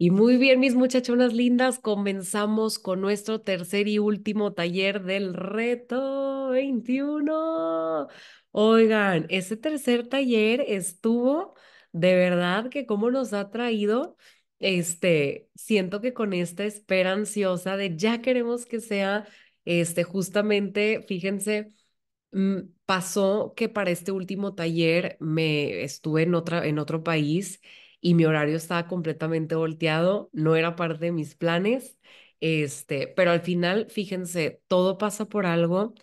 Y muy bien, mis muchachonas lindas, comenzamos con nuestro tercer y último taller del reto 21. Oigan, ese tercer taller estuvo de verdad que cómo nos ha traído, este, siento que con esta espera ansiosa de ya queremos que sea, este, justamente, fíjense, mm, pasó que para este último taller me estuve en otra, en otro país y mi horario estaba completamente volteado, no era parte de mis planes, este, pero al final, fíjense, todo pasa por algo.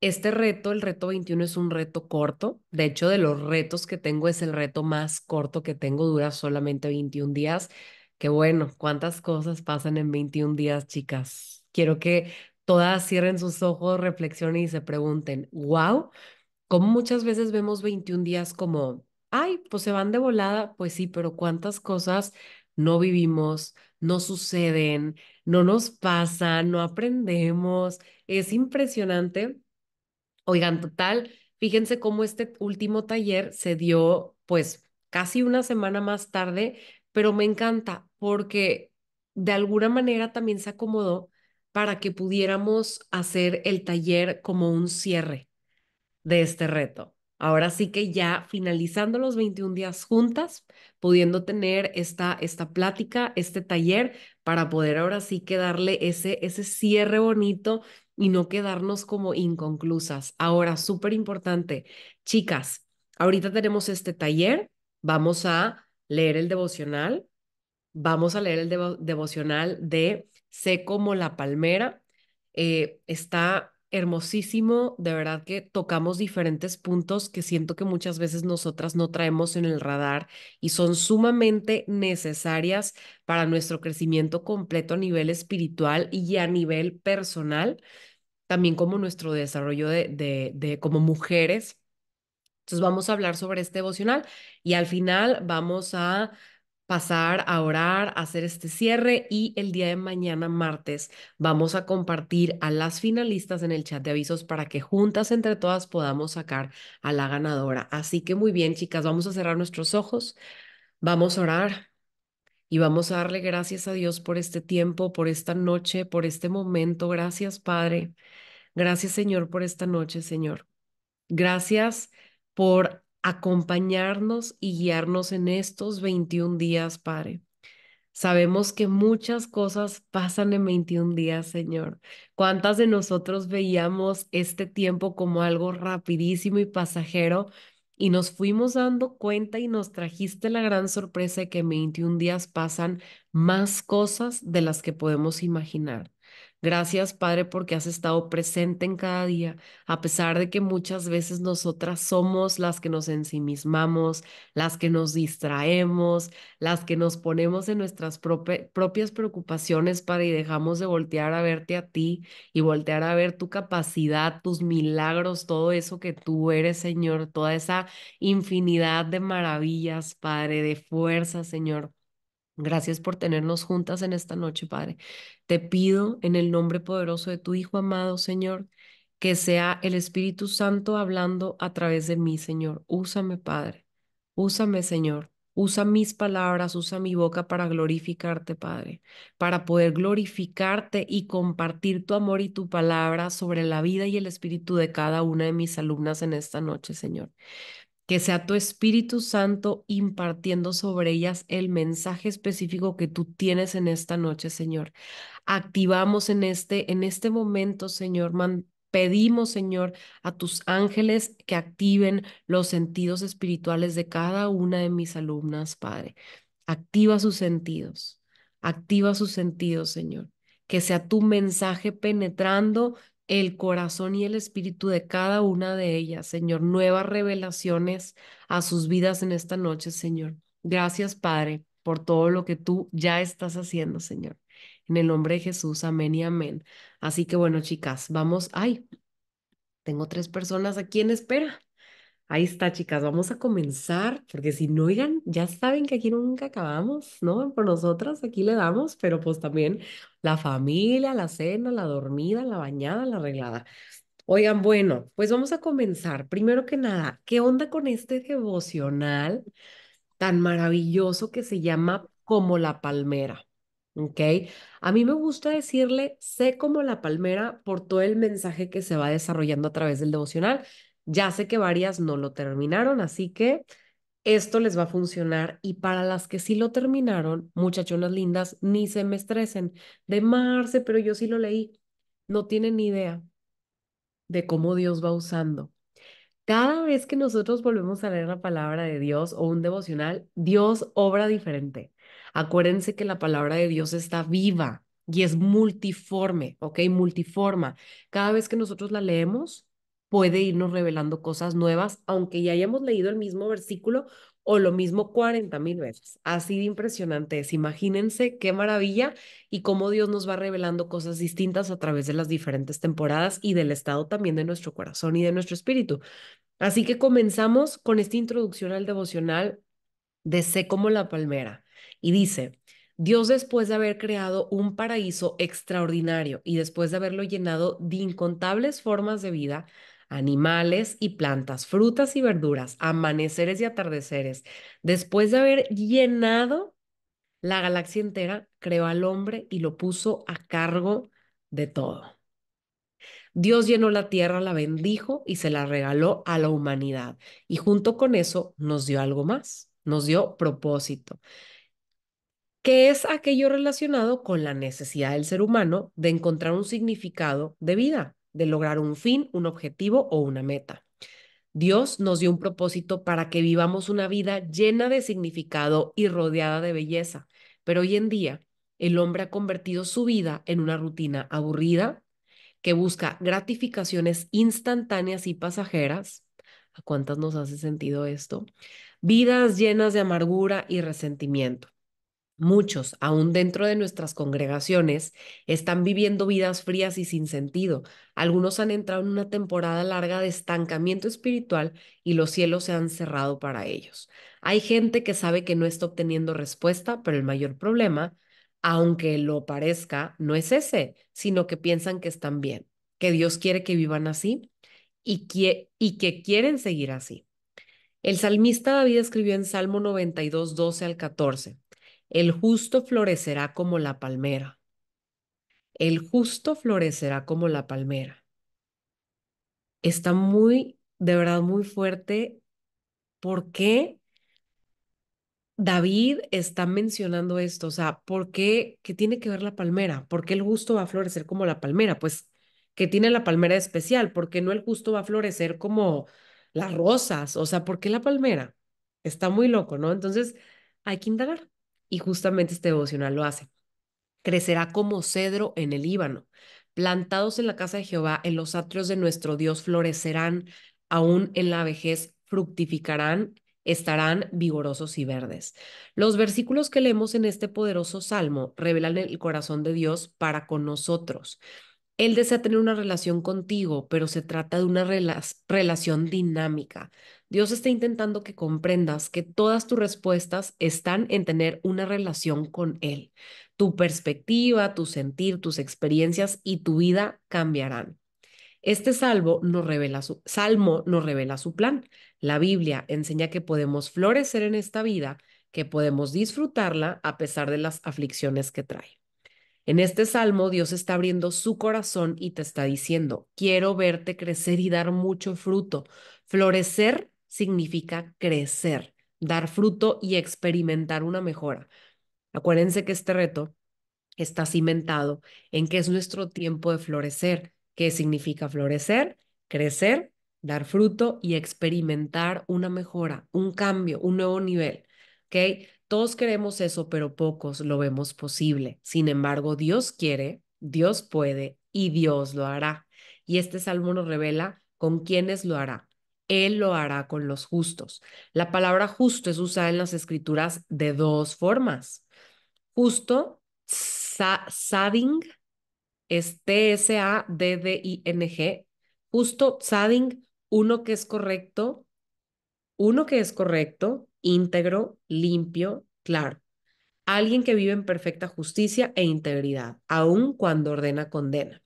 Este reto, el reto 21, es un reto corto. De hecho, de los retos que tengo, es el reto más corto que tengo, dura solamente 21 días. Qué bueno, cuántas cosas pasan en 21 días, chicas. Quiero que todas cierren sus ojos, reflexionen y se pregunten, wow, ¿Cómo muchas veces vemos 21 días como ay, pues se van de volada, pues sí, pero cuántas cosas no vivimos, no suceden, no nos pasan, no aprendemos. Es impresionante. Oigan, total, fíjense cómo este último taller se dio pues casi una semana más tarde, pero me encanta porque de alguna manera también se acomodó para que pudiéramos hacer el taller como un cierre de este reto. Ahora sí que ya finalizando los 21 días juntas, pudiendo tener esta, esta plática, este taller, para poder ahora sí que darle ese, ese cierre bonito y no quedarnos como inconclusas. Ahora, súper importante, chicas, ahorita tenemos este taller, vamos a leer el devocional, vamos a leer el devocional de Sé como la palmera. Eh, está hermosísimo, de verdad que tocamos diferentes puntos que siento que muchas veces nosotras no traemos en el radar y son sumamente necesarias para nuestro crecimiento completo a nivel espiritual y a nivel personal, también como nuestro desarrollo de, de, como mujeres. Entonces vamos a hablar sobre este devocional y al final vamos a pasar a orar, hacer este cierre y el día de mañana, martes, vamos a compartir a las finalistas en el chat de avisos para que juntas entre todas podamos sacar a la ganadora. Así que muy bien, chicas, vamos a cerrar nuestros ojos, vamos a orar y vamos a darle gracias a Dios por este tiempo, por esta noche, por este momento. Gracias, Padre. Gracias, Señor, por esta noche, Señor. Gracias por acompañarnos y guiarnos en estos 21 días, Padre. Sabemos que muchas cosas pasan en 21 días, Señor. ¿Cuántas de nosotros veíamos este tiempo como algo rapidísimo y pasajero? Y nos fuimos dando cuenta y nos trajiste la gran sorpresa de que en 21 días pasan más cosas de las que podemos imaginar. Gracias, Padre, porque has estado presente en cada día, a pesar de que muchas veces nosotras somos las que nos ensimismamos, las que nos distraemos, las que nos ponemos en nuestras propias preocupaciones, para y dejamos de voltear a verte a ti y voltear a ver tu capacidad, tus milagros, todo eso que tú eres, Señor, toda esa infinidad de maravillas, Padre, de fuerza, Señor. Gracias por tenernos juntas en esta noche, Padre. Te pido en el nombre poderoso de tu Hijo amado, Señor, que sea el Espíritu Santo hablando a través de mí, Señor. Úsame, Padre. Úsame, Señor. Usa mis palabras, usa mi boca para glorificarte, Padre, para poder glorificarte y compartir tu amor y tu palabra sobre la vida y el espíritu de cada una de mis alumnas en esta noche, Señor que sea tu Espíritu Santo impartiendo sobre ellas el mensaje específico que tú tienes en esta noche, Señor. Activamos en este, en este momento, Señor, pedimos, Señor, a tus ángeles que activen los sentidos espirituales de cada una de mis alumnas, Padre. Activa sus sentidos, activa sus sentidos, Señor. Que sea tu mensaje penetrando el corazón y el espíritu de cada una de ellas, Señor. Nuevas revelaciones a sus vidas en esta noche, Señor. Gracias, Padre, por todo lo que tú ya estás haciendo, Señor. En el nombre de Jesús, amén y amén. Así que bueno, chicas, vamos. Ay, tengo tres personas aquí en espera. Ahí está, chicas, vamos a comenzar, porque si no, oigan, ya saben que aquí nunca acabamos, ¿no? Por nosotras aquí le damos, pero pues también la familia, la cena, la dormida, la bañada, la arreglada. Oigan, bueno, pues vamos a comenzar. Primero que nada, ¿qué onda con este devocional tan maravilloso que se llama Como la Palmera? ¿Ok? A mí me gusta decirle, sé como la palmera por todo el mensaje que se va desarrollando a través del devocional. Ya sé que varias no lo terminaron, así que esto les va a funcionar y para las que sí lo terminaron, muchachonas lindas, ni se me estresen de Marce, pero yo sí lo leí. No tienen ni idea de cómo Dios va usando. Cada vez que nosotros volvemos a leer la palabra de Dios o un devocional, Dios obra diferente. Acuérdense que la palabra de Dios está viva y es multiforme, ¿ok? Multiforma. Cada vez que nosotros la leemos, puede irnos revelando cosas nuevas, aunque ya hayamos leído el mismo versículo o lo mismo 40 mil veces. Así de impresionante es. Imagínense qué maravilla y cómo Dios nos va revelando cosas distintas a través de las diferentes temporadas y del estado también de nuestro corazón y de nuestro espíritu. Así que comenzamos con esta introducción al devocional de Sé como la palmera. Y dice, Dios después de haber creado un paraíso extraordinario y después de haberlo llenado de incontables formas de vida, animales y plantas, frutas y verduras, amaneceres y atardeceres. Después de haber llenado la galaxia entera, creó al hombre y lo puso a cargo de todo. Dios llenó la tierra, la bendijo y se la regaló a la humanidad. Y junto con eso nos dio algo más, nos dio propósito, ¿Qué es aquello relacionado con la necesidad del ser humano de encontrar un significado de vida de lograr un fin, un objetivo o una meta. Dios nos dio un propósito para que vivamos una vida llena de significado y rodeada de belleza, pero hoy en día el hombre ha convertido su vida en una rutina aburrida que busca gratificaciones instantáneas y pasajeras. ¿A cuántas nos hace sentido esto? Vidas llenas de amargura y resentimiento. Muchos, aún dentro de nuestras congregaciones, están viviendo vidas frías y sin sentido. Algunos han entrado en una temporada larga de estancamiento espiritual y los cielos se han cerrado para ellos. Hay gente que sabe que no está obteniendo respuesta, pero el mayor problema, aunque lo parezca, no es ese, sino que piensan que están bien, que Dios quiere que vivan así y que, quieren seguir así. El salmista David escribió en Salmo 92, 12 al 14. El justo florecerá como la palmera. El justo florecerá como la palmera. Está muy, de verdad, muy fuerte ¿Por qué David está mencionando esto. O sea, ¿por qué? ¿Qué tiene que ver la palmera? ¿Por qué el justo va a florecer como la palmera? Pues, ¿qué tiene la palmera especial? ¿Por qué no el justo va a florecer como las rosas? O sea, ¿por qué la palmera? Está muy loco, ¿no? Entonces, hay que indagar. Y justamente este devocional lo hace. Crecerá como cedro en el Líbano. Plantados en la casa de Jehová, en los atrios de nuestro Dios florecerán, aún en la vejez fructificarán, estarán vigorosos y verdes. Los versículos que leemos en este poderoso salmo revelan el corazón de Dios para con nosotros. Él desea tener una relación contigo, pero se trata de una relación dinámica, Dios está intentando que comprendas que todas tus respuestas están en tener una relación con Él. Tu perspectiva, tu sentir, tus experiencias y tu vida cambiarán. Este salmo nos, revela su, salmo nos revela su plan. La Biblia enseña que podemos florecer en esta vida, que podemos disfrutarla a pesar de las aflicciones que trae. En este salmo Dios está abriendo su corazón y te está diciendo, quiero verte crecer y dar mucho fruto. Florecer significa crecer, dar fruto y experimentar una mejora. Acuérdense que este reto está cimentado en que es nuestro tiempo de florecer. ¿Qué significa florecer? Crecer, dar fruto y experimentar una mejora, un cambio, un nuevo nivel. ¿Ok? Todos queremos eso, pero pocos lo vemos posible. Sin embargo, Dios quiere, Dios puede y Dios lo hará. Y este salmo nos revela con quiénes lo hará. Él lo hará con los justos. La palabra justo es usada en las escrituras de dos formas. Justo, sadding, es T-S-A-D-D-I-N-G, justo, sadding, uno que es correcto, uno que es correcto, íntegro, limpio, claro. Alguien que vive en perfecta justicia e integridad, aun cuando ordena condena,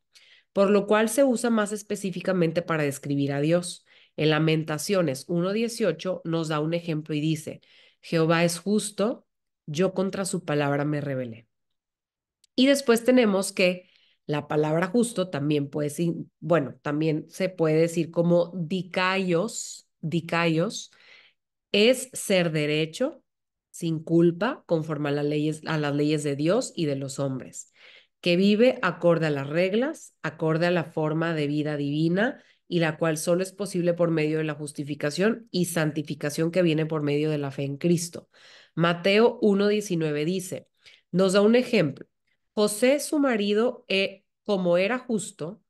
por lo cual se usa más específicamente para describir a Dios. En Lamentaciones 1.18 nos da un ejemplo y dice, Jehová es justo, yo contra su palabra me rebelé. Y después tenemos que la palabra justo también puede decir, bueno, también se puede decir como dicaios, dicaios, es ser derecho, sin culpa, conforme a las leyes, a las leyes de Dios y de los hombres, que vive acorde a las reglas, acorde a la forma de vida divina y la cual solo es posible por medio de la justificación y santificación que viene por medio de la fe en Cristo. Mateo 1.19 dice, nos da un ejemplo. José, su marido, eh, como era justo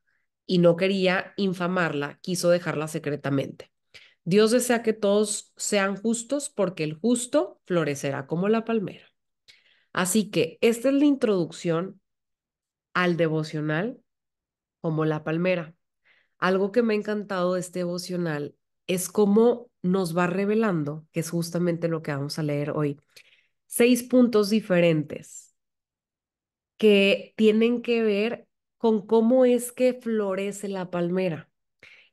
y no quería infamarla, quiso dejarla secretamente. Dios desea que todos sean justos porque el justo florecerá como la palmera. Así que esta es la introducción al devocional como la palmera algo que me ha encantado de este devocional es cómo nos va revelando, que es justamente lo que vamos a leer hoy, seis puntos diferentes que tienen que ver con cómo es que florece la palmera.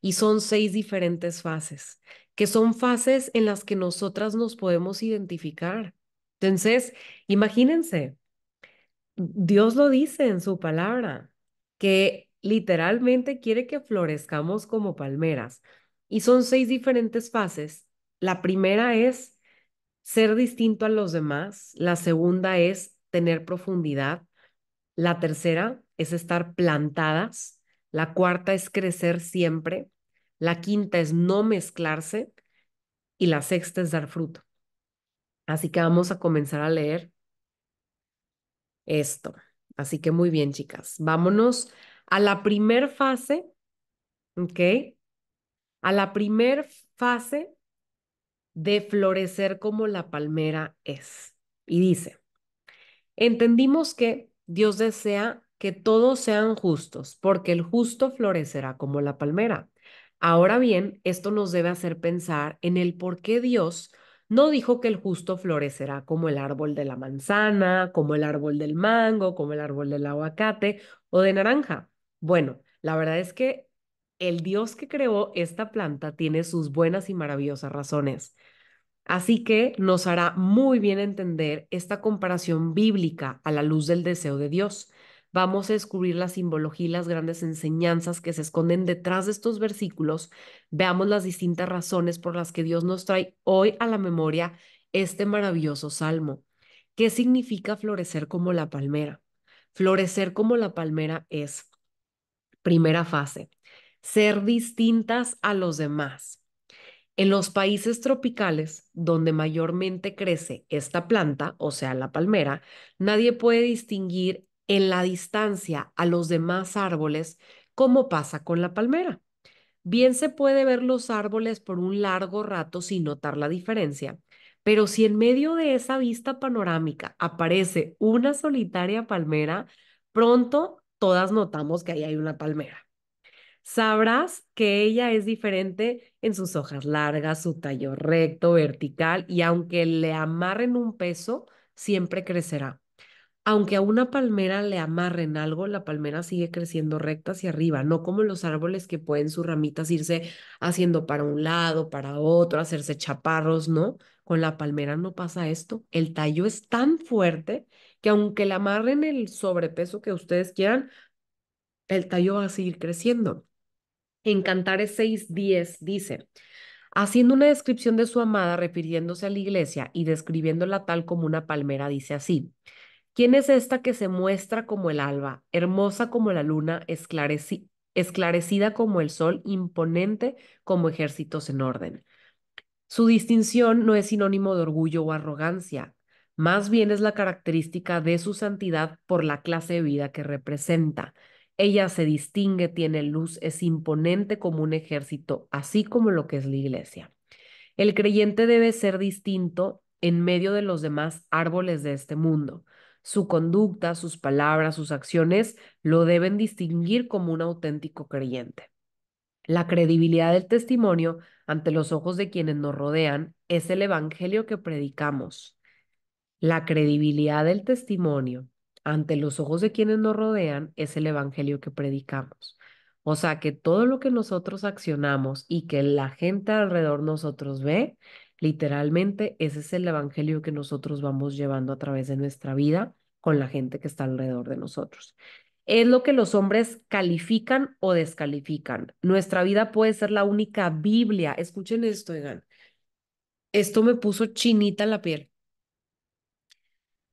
Y son seis diferentes fases, que son fases en las que nosotras nos podemos identificar. Entonces, imagínense, Dios lo dice en su palabra, que literalmente quiere que florezcamos como palmeras. Y son seis diferentes fases. La primera es ser distinto a los demás. La segunda es tener profundidad. La tercera es estar plantadas. La cuarta es crecer siempre. La quinta es no mezclarse. Y la sexta es dar fruto. Así que vamos a comenzar a leer esto. Así que muy bien, chicas. Vámonos a la primer fase, ¿ok? A la primera fase de florecer como la palmera es. Y dice, entendimos que Dios desea que todos sean justos, porque el justo florecerá como la palmera. Ahora bien, esto nos debe hacer pensar en el por qué Dios no dijo que el justo florecerá como el árbol de la manzana, como el árbol del mango, como el árbol del aguacate o de naranja. Bueno, la verdad es que el Dios que creó esta planta tiene sus buenas y maravillosas razones. Así que nos hará muy bien entender esta comparación bíblica a la luz del deseo de Dios. Vamos a descubrir la simbología y las grandes enseñanzas que se esconden detrás de estos versículos. Veamos las distintas razones por las que Dios nos trae hoy a la memoria este maravilloso salmo. ¿Qué significa florecer como la palmera? Florecer como la palmera es Primera fase, ser distintas a los demás. En los países tropicales, donde mayormente crece esta planta, o sea, la palmera, nadie puede distinguir en la distancia a los demás árboles como pasa con la palmera. Bien se puede ver los árboles por un largo rato sin notar la diferencia, pero si en medio de esa vista panorámica aparece una solitaria palmera, pronto todas notamos que ahí hay una palmera. Sabrás que ella es diferente en sus hojas largas, su tallo recto, vertical, y aunque le amarren un peso, siempre crecerá. Aunque a una palmera le amarren algo, la palmera sigue creciendo recta hacia arriba, no como los árboles que pueden sus ramitas irse haciendo para un lado, para otro, hacerse chaparros, ¿no? Con la palmera no pasa esto. El tallo es tan fuerte que aunque la amarren el sobrepeso que ustedes quieran, el tallo va a seguir creciendo. En Cantares 6.10 dice, haciendo una descripción de su amada refiriéndose a la iglesia y describiéndola tal como una palmera, dice así, ¿quién es esta que se muestra como el alba, hermosa como la luna, esclarecida como el sol, imponente como ejércitos en orden? Su distinción no es sinónimo de orgullo o arrogancia, más bien es la característica de su santidad por la clase de vida que representa. Ella se distingue, tiene luz, es imponente como un ejército, así como lo que es la iglesia. El creyente debe ser distinto en medio de los demás árboles de este mundo. Su conducta, sus palabras, sus acciones lo deben distinguir como un auténtico creyente. La credibilidad del testimonio ante los ojos de quienes nos rodean es el evangelio que predicamos. La credibilidad del testimonio ante los ojos de quienes nos rodean es el Evangelio que predicamos. O sea, que todo lo que nosotros accionamos y que la gente alrededor nosotros ve, literalmente ese es el Evangelio que nosotros vamos llevando a través de nuestra vida con la gente que está alrededor de nosotros. Es lo que los hombres califican o descalifican. Nuestra vida puede ser la única Biblia. Escuchen esto, oigan. Esto me puso chinita la piel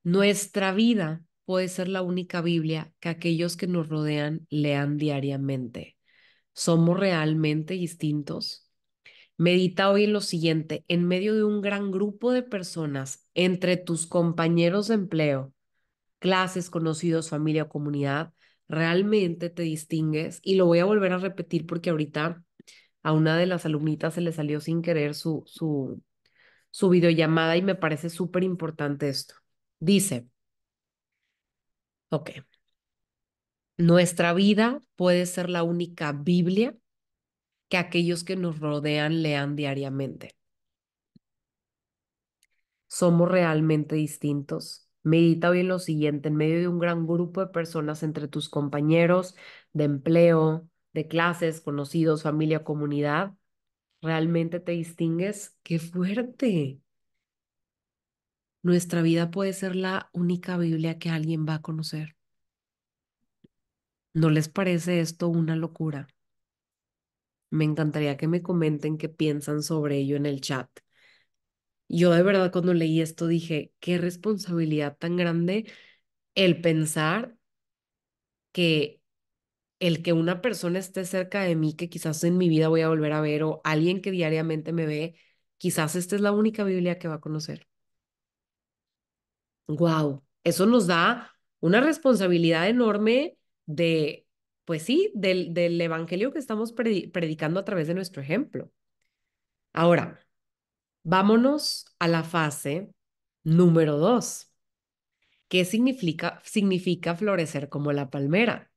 nuestra vida puede ser la única Biblia que aquellos que nos rodean lean diariamente. Somos realmente distintos. Medita hoy en lo siguiente, en medio de un gran grupo de personas, entre tus compañeros de empleo, clases, conocidos, familia o comunidad, realmente te distingues. Y lo voy a volver a repetir porque ahorita a una de las alumnitas se le salió sin querer su, su, su videollamada y me parece súper importante esto. Dice, ok, nuestra vida puede ser la única Biblia que aquellos que nos rodean lean diariamente. Somos realmente distintos. Medita bien lo siguiente, en medio de un gran grupo de personas entre tus compañeros de empleo, de clases, conocidos, familia, comunidad, realmente te distingues. ¡Qué fuerte! Nuestra vida puede ser la única Biblia que alguien va a conocer. ¿No les parece esto una locura? Me encantaría que me comenten qué piensan sobre ello en el chat. Yo de verdad cuando leí esto dije, qué responsabilidad tan grande el pensar que el que una persona esté cerca de mí, que quizás en mi vida voy a volver a ver, o alguien que diariamente me ve, quizás esta es la única Biblia que va a conocer. Wow, eso nos da una responsabilidad enorme de, pues sí, del, del evangelio que estamos predicando a través de nuestro ejemplo. Ahora, vámonos a la fase número dos. ¿Qué significa, significa florecer como la palmera?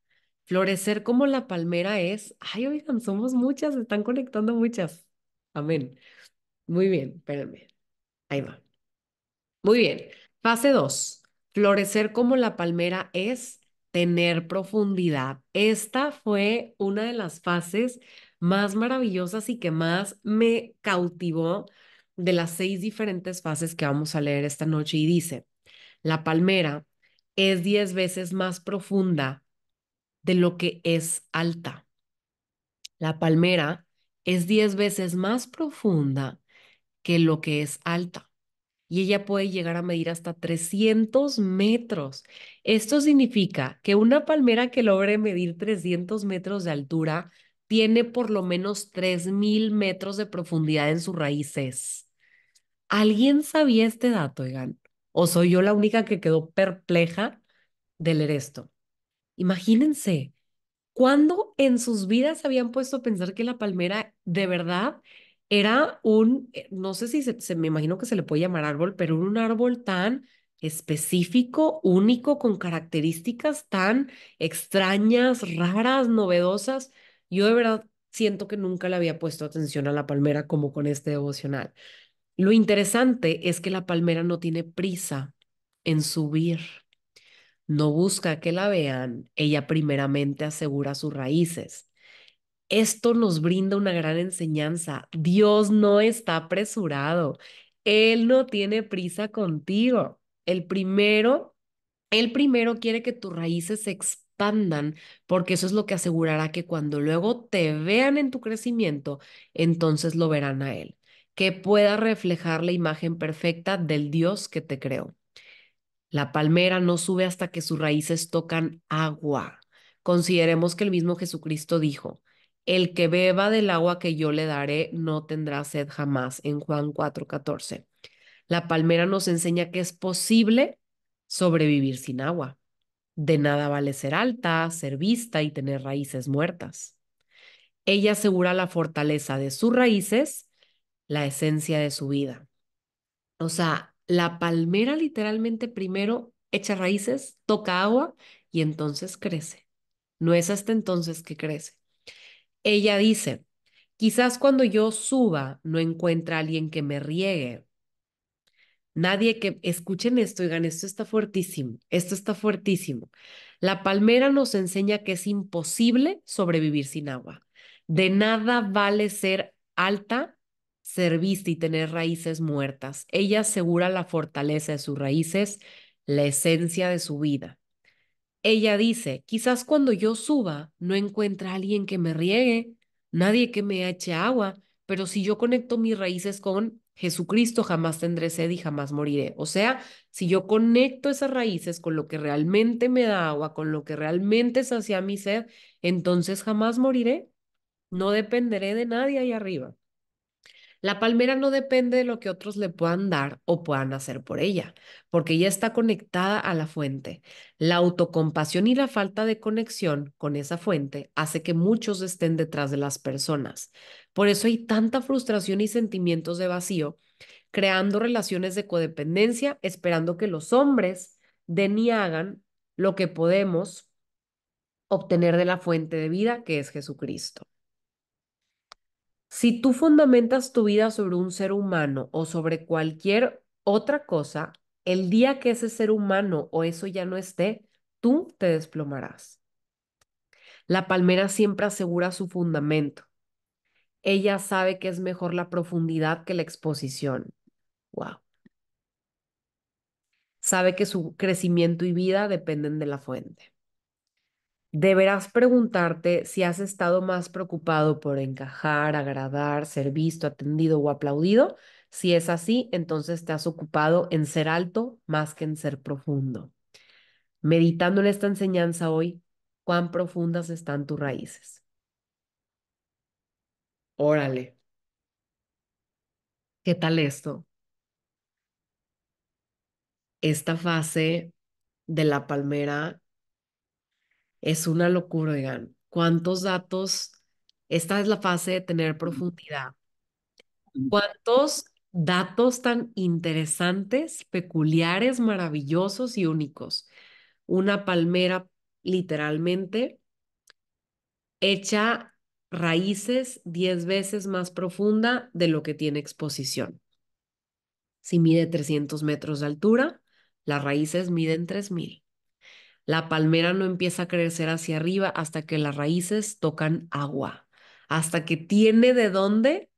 Florecer como la palmera es, ay, oigan, somos muchas, están conectando muchas. Amén. Muy bien, espérenme. Ahí va. Muy bien. Fase 2. Florecer como la palmera es tener profundidad. Esta fue una de las fases más maravillosas y que más me cautivó de las seis diferentes fases que vamos a leer esta noche y dice, la palmera es diez veces más profunda de lo que es alta. La palmera es diez veces más profunda que lo que es alta y ella puede llegar a medir hasta 300 metros. Esto significa que una palmera que logre medir 300 metros de altura tiene por lo menos 3.000 metros de profundidad en sus raíces. ¿Alguien sabía este dato, Egan? ¿O soy yo la única que quedó perpleja de leer esto? Imagínense, ¿cuándo en sus vidas habían puesto a pensar que la palmera de verdad era un, eh, no sé si se, me imagino que se le puede llamar árbol, pero un árbol tan específico, único, con características tan extrañas, raras, novedosas. Yo de verdad siento que nunca le había puesto atención a la palmera como con este devocional. Lo interesante es que la palmera no tiene prisa en subir. No busca que la vean, ella primeramente asegura sus raíces. Esto nos brinda una gran enseñanza. Dios no está apresurado. Él no tiene prisa contigo. El primero, el primero quiere que tus raíces se expandan porque eso es lo que asegurará que cuando luego te vean en tu crecimiento, entonces lo verán a Él, que pueda reflejar la imagen perfecta del Dios que te creó. La palmera no sube hasta que sus raíces tocan agua. Consideremos que el mismo Jesucristo dijo, el que beba del agua que yo le daré no tendrá sed jamás, en Juan 4:14. La palmera nos enseña que es posible sobrevivir sin agua. De nada vale ser alta, ser vista y tener raíces muertas. Ella asegura la fortaleza de sus raíces, la esencia de su vida. O sea, la palmera literalmente primero echa raíces, toca agua y entonces crece. No es hasta entonces que crece. Ella dice, quizás cuando yo suba no encuentre a alguien que me riegue. Nadie que escuchen esto, oigan, esto está fuertísimo, esto está fuertísimo. La palmera nos enseña que es imposible sobrevivir sin agua. De nada vale ser alta, ser vista y tener raíces muertas. Ella asegura la fortaleza de sus raíces, la esencia de su vida. Ella dice, quizás cuando yo suba no encuentre a alguien que me riegue, nadie que me eche agua, pero si yo conecto mis raíces con Jesucristo, jamás tendré sed y jamás moriré. O sea, si yo conecto esas raíces con lo que realmente me da agua, con lo que realmente sacia mi sed, entonces jamás moriré. No dependeré de nadie ahí arriba. La palmera no depende de lo que otros le puedan dar o puedan hacer por ella, porque ya está conectada a la fuente. La autocompasión y la falta de conexión con esa fuente hace que muchos estén detrás de las personas. Por eso hay tanta frustración y sentimientos de vacío, creando relaciones de codependencia, esperando que los hombres den y hagan lo que podemos obtener de la fuente de vida que es Jesucristo. Si tú fundamentas tu vida sobre un ser humano o sobre cualquier otra cosa, el día que ese ser humano o eso ya no esté, tú te desplomarás. La palmera siempre asegura su fundamento. Ella sabe que es mejor la profundidad que la exposición. Wow. Sabe que su crecimiento y vida dependen de la fuente. Deberás preguntarte si has estado más preocupado por encajar, agradar, ser visto, atendido o aplaudido. Si es así, entonces te has ocupado en ser alto más que en ser profundo. Meditando en esta enseñanza hoy, cuán profundas están tus raíces. Órale. ¿Qué tal esto? Esta fase de la palmera es una locura, digan, ¿Cuántos datos? Esta es la fase de tener profundidad. ¿Cuántos datos tan interesantes, peculiares, maravillosos y únicos? Una palmera literalmente echa raíces 10 veces más profunda de lo que tiene exposición. Si mide 300 metros de altura, las raíces miden 3000. La palmera no empieza a crecer hacia arriba hasta que las raíces tocan agua, hasta que tiene de dónde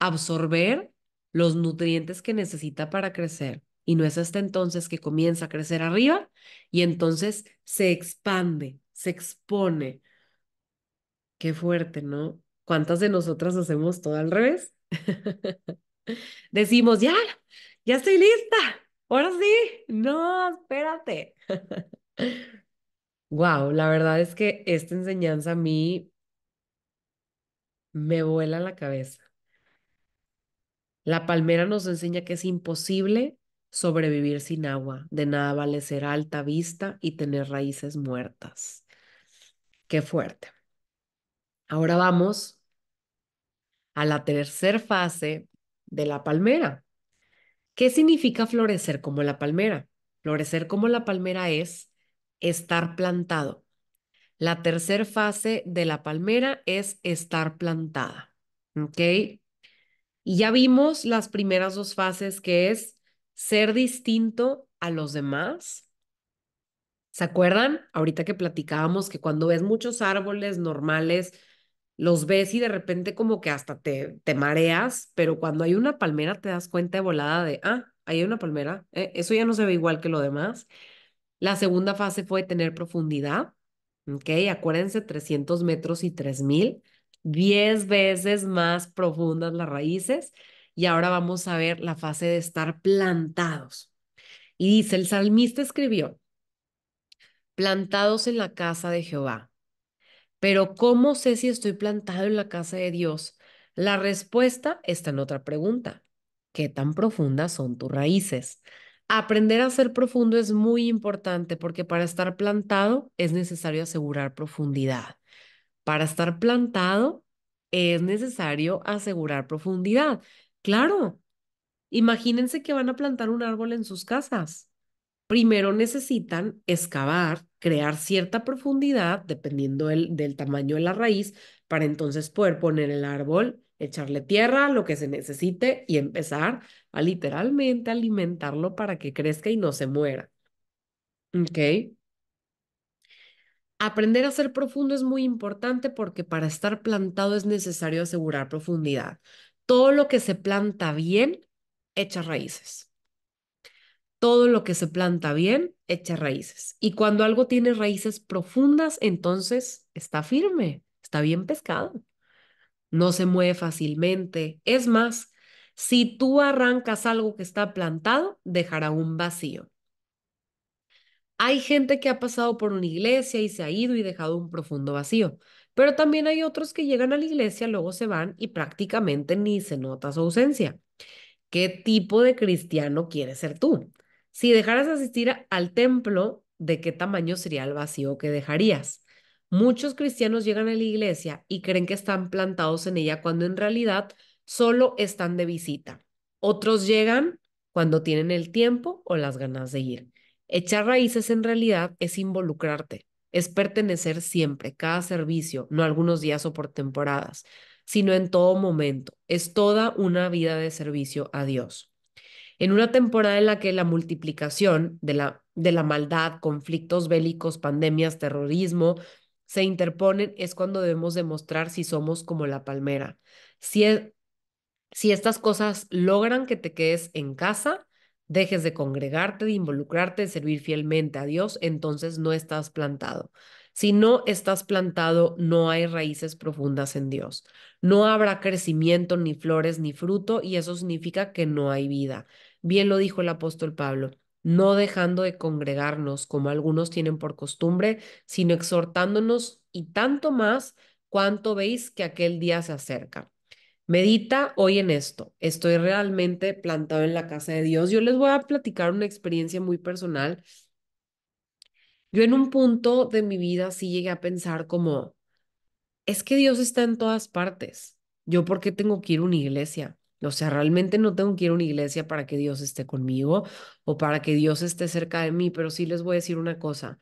absorber los nutrientes que necesita para crecer. Y no es hasta entonces que comienza a crecer arriba y entonces se expande, se expone. Qué fuerte, ¿no? ¿Cuántas de nosotras hacemos todo al revés? Decimos, ya, ya estoy lista, ahora sí, no, espérate. Wow, la verdad es que esta enseñanza a mí me vuela la cabeza. La palmera nos enseña que es imposible sobrevivir sin agua. De nada vale ser alta vista y tener raíces muertas. Qué fuerte. Ahora vamos a la tercera fase de la palmera. ¿Qué significa florecer como la palmera? Florecer como la palmera es estar plantado. La tercera fase de la palmera es estar plantada. ¿Ok? Y ya vimos las primeras dos fases que es ser distinto a los demás. ¿Se acuerdan? Ahorita que platicábamos que cuando ves muchos árboles normales, los ves y de repente como que hasta te, te mareas, pero cuando hay una palmera te das cuenta de volada de, ah, hay una palmera, eh, eso ya no se ve igual que lo demás. La segunda fase fue tener profundidad, ¿ok? Acuérdense, 300 metros y 3000, 10 veces más profundas las raíces. Y ahora vamos a ver la fase de estar plantados. Y dice, el salmista escribió, plantados en la casa de Jehová. Pero ¿cómo sé si estoy plantado en la casa de Dios? La respuesta está en otra pregunta. ¿Qué tan profundas son tus raíces? Aprender a ser profundo es muy importante porque para estar plantado es necesario asegurar profundidad. Para estar plantado es necesario asegurar profundidad. Claro, imagínense que van a plantar un árbol en sus casas. Primero necesitan excavar, crear cierta profundidad, dependiendo del, del tamaño de la raíz, para entonces poder poner el árbol echarle tierra, lo que se necesite y empezar a literalmente alimentarlo para que crezca y no se muera. ¿Ok? Aprender a ser profundo es muy importante porque para estar plantado es necesario asegurar profundidad. Todo lo que se planta bien echa raíces. Todo lo que se planta bien echa raíces. Y cuando algo tiene raíces profundas, entonces está firme, está bien pescado no se mueve fácilmente. Es más, si tú arrancas algo que está plantado, dejará un vacío. Hay gente que ha pasado por una iglesia y se ha ido y dejado un profundo vacío, pero también hay otros que llegan a la iglesia, luego se van y prácticamente ni se nota su ausencia. ¿Qué tipo de cristiano quieres ser tú? Si dejaras asistir al templo, ¿de qué tamaño sería el vacío que dejarías? Muchos cristianos llegan a la iglesia y creen que están plantados en ella cuando en realidad solo están de visita. Otros llegan cuando tienen el tiempo o las ganas de ir. Echar raíces en realidad es involucrarte, es pertenecer siempre, cada servicio, no algunos días o por temporadas, sino en todo momento. Es toda una vida de servicio a Dios. En una temporada en la que la multiplicación de la, de la maldad, conflictos bélicos, pandemias, terrorismo, se interponen es cuando debemos demostrar si somos como la palmera. Si, si estas cosas logran que te quedes en casa, dejes de congregarte, de involucrarte, de servir fielmente a Dios, entonces no estás plantado. Si no estás plantado, no hay raíces profundas en Dios. No habrá crecimiento, ni flores, ni fruto, y eso significa que no hay vida. Bien lo dijo el apóstol Pablo no dejando de congregarnos como algunos tienen por costumbre, sino exhortándonos y tanto más cuanto veis que aquel día se acerca. Medita hoy en esto. Estoy realmente plantado en la casa de Dios. Yo les voy a platicar una experiencia muy personal. Yo en un punto de mi vida sí llegué a pensar como, es que Dios está en todas partes. Yo por qué tengo que ir a una iglesia? O sea, realmente no tengo que ir a una iglesia para que Dios esté conmigo o para que Dios esté cerca de mí, pero sí les voy a decir una cosa.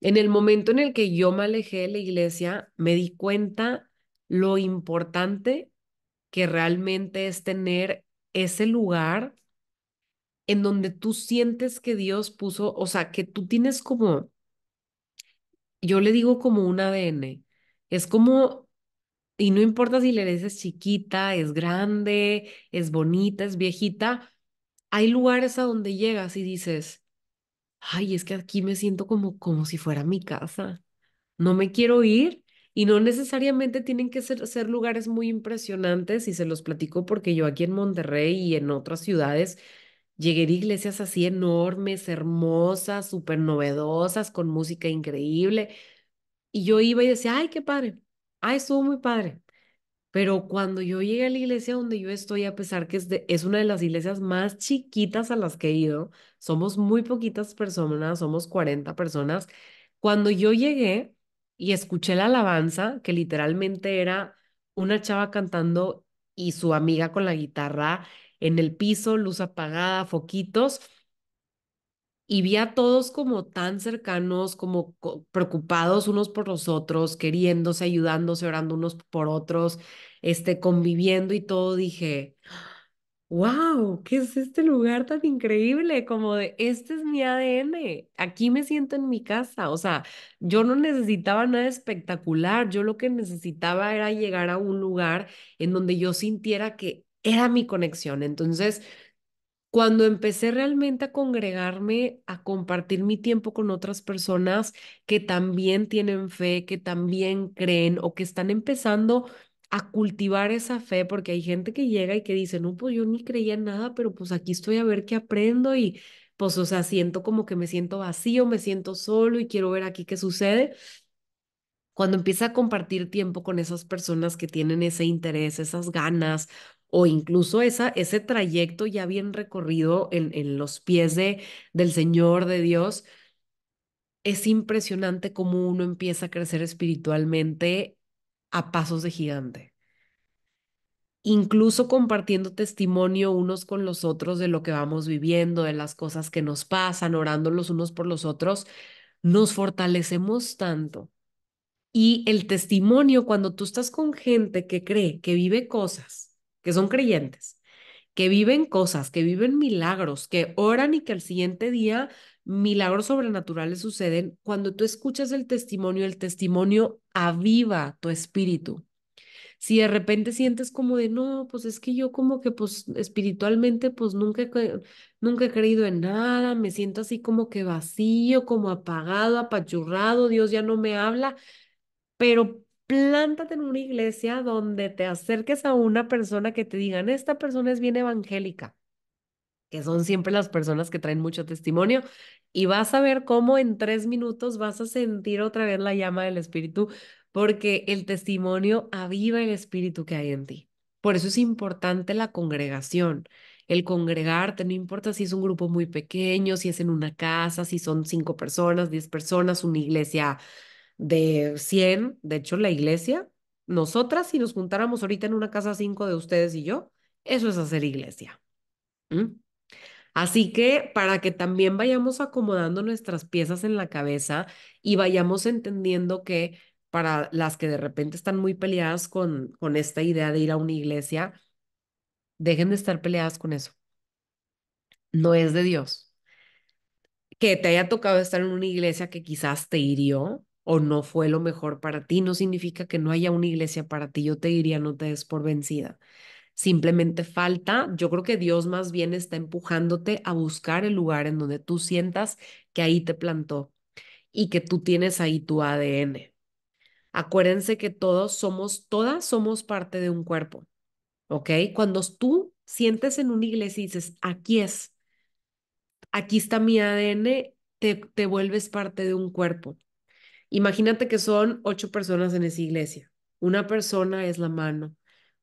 En el momento en el que yo me alejé de la iglesia, me di cuenta lo importante que realmente es tener ese lugar en donde tú sientes que Dios puso, o sea, que tú tienes como, yo le digo como un ADN, es como y no importa si la iglesia es chiquita, es grande, es bonita, es viejita, hay lugares a donde llegas y dices, ay, es que aquí me siento como, como si fuera mi casa, no me quiero ir. Y no necesariamente tienen que ser, lugares muy impresionantes, y se los platico porque yo aquí en Monterrey y en otras ciudades llegué de iglesias así enormes, hermosas, súper novedosas, con música increíble. Y yo iba y decía, ay, qué padre ah, estuvo muy padre. Pero cuando yo llegué a la iglesia donde yo estoy, a pesar que es, es una de las iglesias más chiquitas a las que he ido, somos muy poquitas personas, somos 40 personas. Cuando yo llegué y escuché la alabanza, que literalmente era una chava cantando y su amiga con la guitarra en el piso, luz apagada, foquitos, y vi a todos como tan cercanos, como preocupados unos por los otros, queriéndose, ayudándose, orando unos por otros, este, conviviendo y todo, dije, wow, ¿qué es este lugar tan increíble? Como de, este es mi ADN, aquí me siento en mi casa, o sea, yo no necesitaba nada espectacular, yo lo que necesitaba era llegar a un lugar en donde yo sintiera que era mi conexión, entonces cuando empecé realmente a congregarme, a compartir mi tiempo con otras personas que también tienen fe, que también creen o que están empezando a cultivar esa fe, porque hay gente que llega y que dice, no, pues yo ni creía en nada, pero pues aquí estoy a ver qué aprendo y pues, o sea, siento como que me siento vacío, me siento solo y quiero ver aquí qué sucede. Cuando empieza a compartir tiempo con esas personas que tienen ese interés, esas ganas o incluso esa, ese trayecto ya bien recorrido en, los pies de, del Señor, de Dios, es impresionante cómo uno empieza a crecer espiritualmente a pasos de gigante. Incluso compartiendo testimonio unos con los otros de lo que vamos viviendo, de las cosas que nos pasan, orando los unos por los otros, nos fortalecemos tanto. Y el testimonio, cuando tú estás con gente que cree, que vive cosas, que son creyentes, que viven cosas, que viven milagros, que oran y que al siguiente día milagros sobrenaturales suceden, cuando tú escuchas el testimonio, el testimonio aviva tu espíritu. Si de repente sientes como de, no, pues es que yo como que pues espiritualmente pues nunca, nunca he creído en nada, me siento así como que vacío, como apagado, apachurrado, Dios ya no me habla, pero plántate en una iglesia donde te acerques a una persona que te digan, esta persona es bien evangélica, que son siempre las personas que traen mucho testimonio, y vas a ver cómo en tres minutos vas a sentir otra vez la llama del Espíritu, porque el testimonio aviva el Espíritu que hay en ti. Por eso es importante la congregación el congregarte, no importa si es un grupo muy pequeño, si es en una casa, si son cinco personas, diez personas, una iglesia de 100, de hecho la iglesia, nosotras si nos juntáramos ahorita en una casa cinco de ustedes y yo, eso es hacer iglesia. Así que para que también vayamos acomodando nuestras piezas en la cabeza y vayamos entendiendo que para las que de repente están muy peleadas con, con esta idea de ir a una iglesia, dejen de estar peleadas con eso. No es de Dios. Que te haya tocado estar en una iglesia que quizás te hirió, o no fue lo mejor para ti, no significa que no haya una iglesia para ti. Yo te diría, no te des por vencida. Simplemente falta, yo creo que Dios más bien está empujándote a buscar el lugar en donde tú sientas que ahí te plantó y que tú tienes ahí tu ADN. Acuérdense que todos somos, todas somos parte de un cuerpo, ¿ok? Cuando tú sientes en una iglesia y dices, aquí es, aquí está mi ADN, te, te vuelves parte de un cuerpo. Imagínate que son ocho personas en esa iglesia. Una persona es la mano,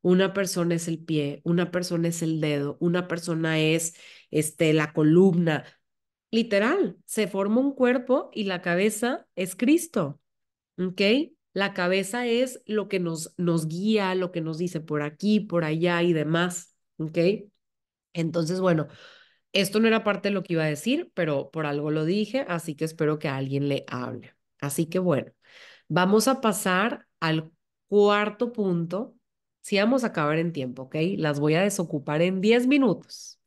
una persona es el pie, una persona es el dedo, una persona es este, la columna. Literal, se forma un cuerpo y la cabeza es Cristo. ¿Ok? La cabeza es lo que nos, nos guía, lo que nos dice por aquí, por allá y demás. ¿Ok? Entonces, bueno, esto no era parte de lo que iba a decir, pero por algo lo dije, así que espero que alguien le hable. Así que bueno, vamos a pasar al cuarto punto. Si vamos a acabar en tiempo, ¿ok? Las voy a desocupar en 10 minutos,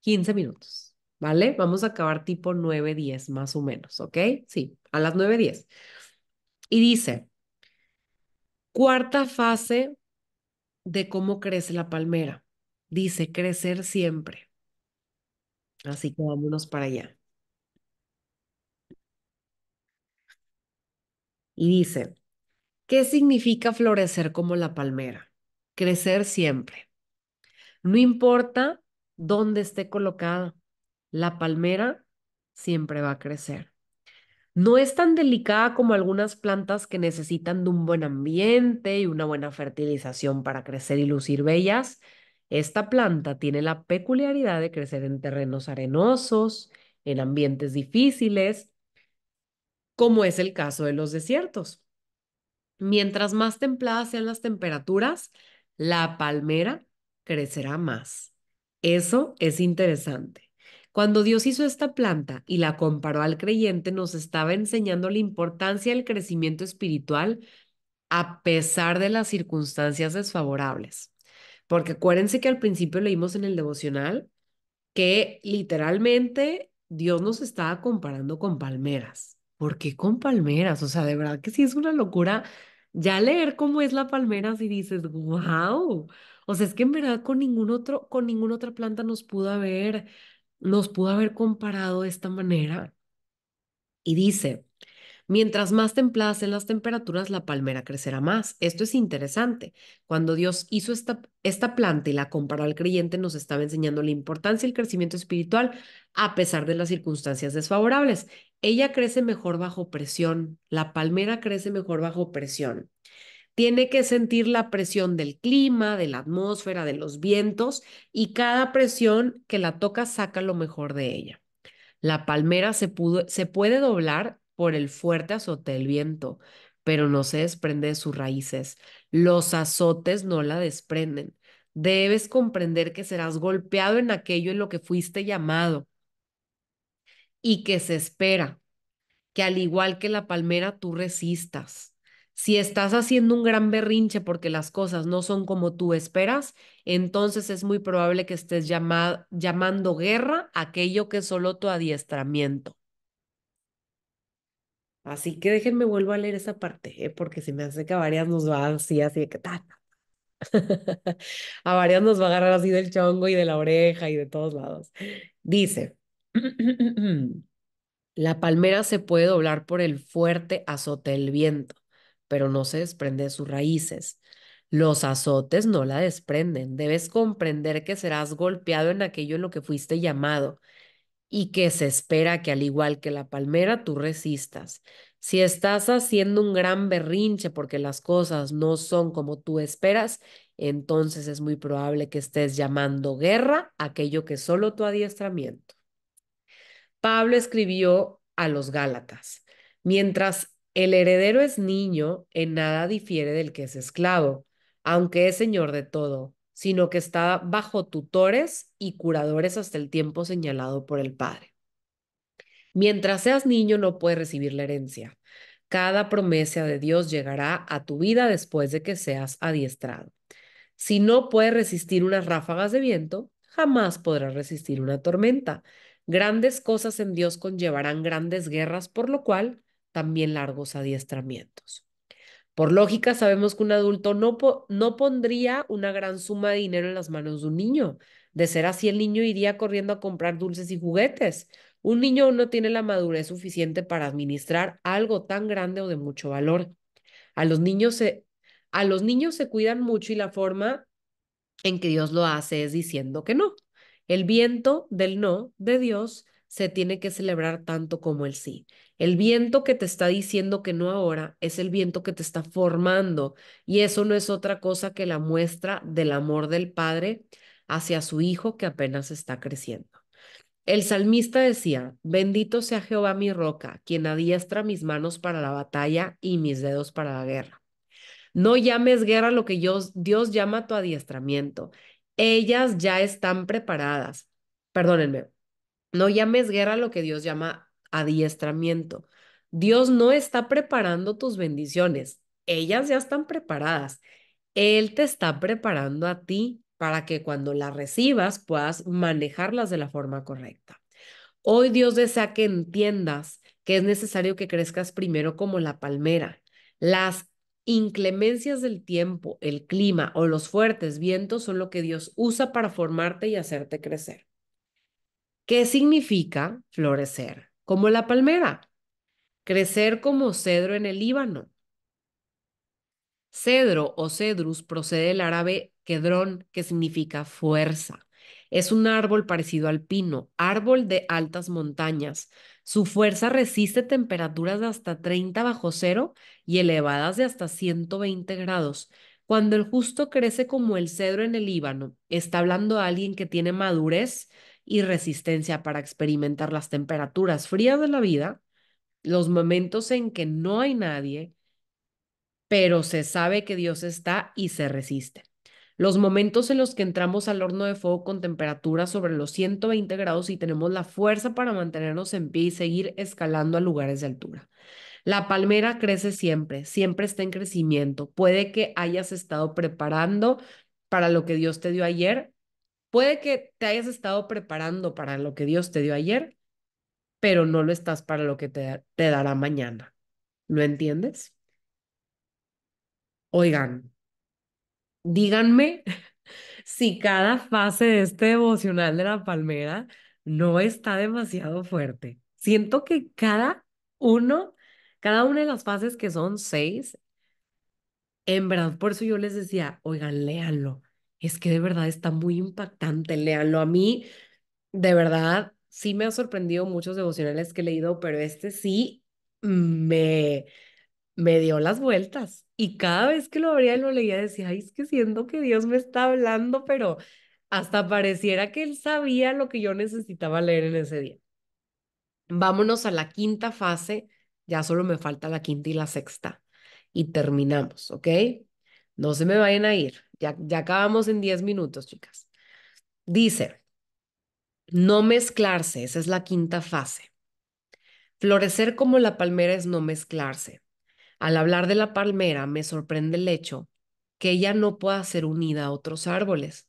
15 minutos, ¿vale? Vamos a acabar tipo 9, 10 más o menos, ¿ok? Sí, a las 9, 10. Y dice, cuarta fase de cómo crece la palmera. Dice crecer siempre. Así que vámonos para allá. Y dice, ¿qué significa florecer como la palmera? Crecer siempre. No importa dónde esté colocada, la palmera siempre va a crecer. No es tan delicada como algunas plantas que necesitan de un buen ambiente y una buena fertilización para crecer y lucir bellas. Esta planta tiene la peculiaridad de crecer en terrenos arenosos, en ambientes difíciles como es el caso de los desiertos. Mientras más templadas sean las temperaturas, la palmera crecerá más. Eso es interesante. Cuando Dios hizo esta planta y la comparó al creyente, nos estaba enseñando la importancia del crecimiento espiritual a pesar de las circunstancias desfavorables. Porque acuérdense que al principio leímos en el devocional que literalmente Dios nos estaba comparando con palmeras. ¿por qué con palmeras? O sea, de verdad que sí es una locura ya leer cómo es la palmera si dices, wow. O sea, es que en verdad con ningún otro, con ninguna otra planta nos pudo haber, nos pudo haber comparado de esta manera. Y dice, Mientras más templadas sean las temperaturas, la palmera crecerá más. Esto es interesante. Cuando Dios hizo esta, esta planta y la comparó al creyente, nos estaba enseñando la importancia del crecimiento espiritual a pesar de las circunstancias desfavorables ella crece mejor bajo presión, la palmera crece mejor bajo presión. Tiene que sentir la presión del clima, de la atmósfera, de los vientos y cada presión que la toca saca lo mejor de ella. La palmera se, se puede doblar por el fuerte azote del viento, pero no se desprende de sus raíces. Los azotes no la desprenden. Debes comprender que serás golpeado en aquello en lo que fuiste llamado y que se espera que al igual que la palmera tú resistas. Si estás haciendo un gran berrinche porque las cosas no son como tú esperas, entonces es muy probable que estés llamando guerra aquello que es solo tu adiestramiento. Así que déjenme vuelvo a leer esa parte, ¿eh? porque si me hace que a varias nos va así, así de que tal. a varias nos va a agarrar así del chongo y de la oreja y de todos lados. Dice, La palmera se puede doblar por el fuerte azote del viento, pero no se desprende de sus raíces. Los azotes no la desprenden. Debes comprender que serás golpeado en aquello en lo que fuiste llamado y que se espera que al igual que la palmera tú resistas. Si estás haciendo un gran berrinche porque las cosas no son como tú esperas, entonces es muy probable que estés llamando guerra aquello que solo tu adiestramiento. Pablo escribió a los Gálatas, mientras el heredero es niño, en nada difiere del que es esclavo, aunque es señor de todo, sino que está bajo tutores y curadores hasta el tiempo señalado por el Padre. Mientras seas niño no puedes recibir la herencia. Cada promesa de Dios llegará a tu vida después de que seas adiestrado. Si no puedes resistir unas ráfagas de viento, jamás podrás resistir una tormenta. Grandes cosas en Dios conllevarán grandes guerras, por lo cual también largos adiestramientos. Por lógica, sabemos que un adulto no, no pondría una gran suma de dinero en las manos de un niño. De ser así, el niño iría corriendo a comprar dulces y juguetes. Un niño no tiene la madurez suficiente para administrar algo tan grande o de mucho valor. A los niños se, a los niños se cuidan mucho y la forma en que Dios lo hace es diciendo que no. El viento del no de Dios se tiene que celebrar tanto como el sí. El viento que te está diciendo que no ahora es el viento que te está formando y eso no es otra cosa que la muestra del amor del Padre hacia su Hijo que apenas está creciendo. El salmista decía, bendito sea Jehová mi roca, quien adiestra mis manos para la batalla y mis dedos para la guerra. No llames guerra lo que Dios llama tu adiestramiento ellas ya están preparadas. Perdónenme, no llames guerra a lo que Dios llama adiestramiento. Dios no está preparando tus bendiciones, ellas ya están preparadas. Él te está preparando a ti para que cuando las recibas puedas manejarlas de la forma correcta. Hoy Dios desea que entiendas que es necesario que crezcas primero como la palmera. Las Inclemencias del tiempo, el clima o los fuertes vientos son lo que Dios usa para formarte y hacerte crecer. ¿Qué significa florecer? Como la palmera, crecer como cedro en el Líbano. Cedro o cedrus procede del árabe quedrón, que significa fuerza. Es un árbol parecido al pino, árbol de altas montañas. Su fuerza resiste temperaturas de hasta 30 bajo cero y elevadas de hasta 120 grados. Cuando el justo crece como el cedro en el Líbano, está hablando alguien que tiene madurez y resistencia para experimentar las temperaturas frías de la vida, los momentos en que no hay nadie, pero se sabe que Dios está y se resiste. Los momentos en los que entramos al horno de fuego con temperatura sobre los 120 grados y tenemos la fuerza para mantenernos en pie y seguir escalando a lugares de altura. La palmera crece siempre, siempre está en crecimiento. Puede que hayas estado preparando para lo que Dios te dio ayer, puede que te hayas estado preparando para lo que Dios te dio ayer, pero no lo estás para lo que te, te dará mañana. ¿Lo entiendes? Oigan, díganme si cada fase de este devocional de la palmera no está demasiado fuerte. Siento que cada uno, cada una de las fases que son seis, en verdad, por eso yo les decía, oigan, léanlo. Es que de verdad está muy impactante, léanlo. A mí, de verdad, sí me ha sorprendido muchos devocionales que he leído, pero este sí me, me dio las vueltas y cada vez que lo abría y lo leía decía, ay, es que siento que Dios me está hablando, pero hasta pareciera que él sabía lo que yo necesitaba leer en ese día. Vámonos a la quinta fase, ya solo me falta la quinta y la sexta y terminamos, ¿ok? No se me vayan a ir, ya, ya acabamos en 10 minutos, chicas. Dice, no mezclarse, esa es la quinta fase. Florecer como la palmera es no mezclarse. Al hablar de la palmera, me sorprende el hecho que ella no pueda ser unida a otros árboles.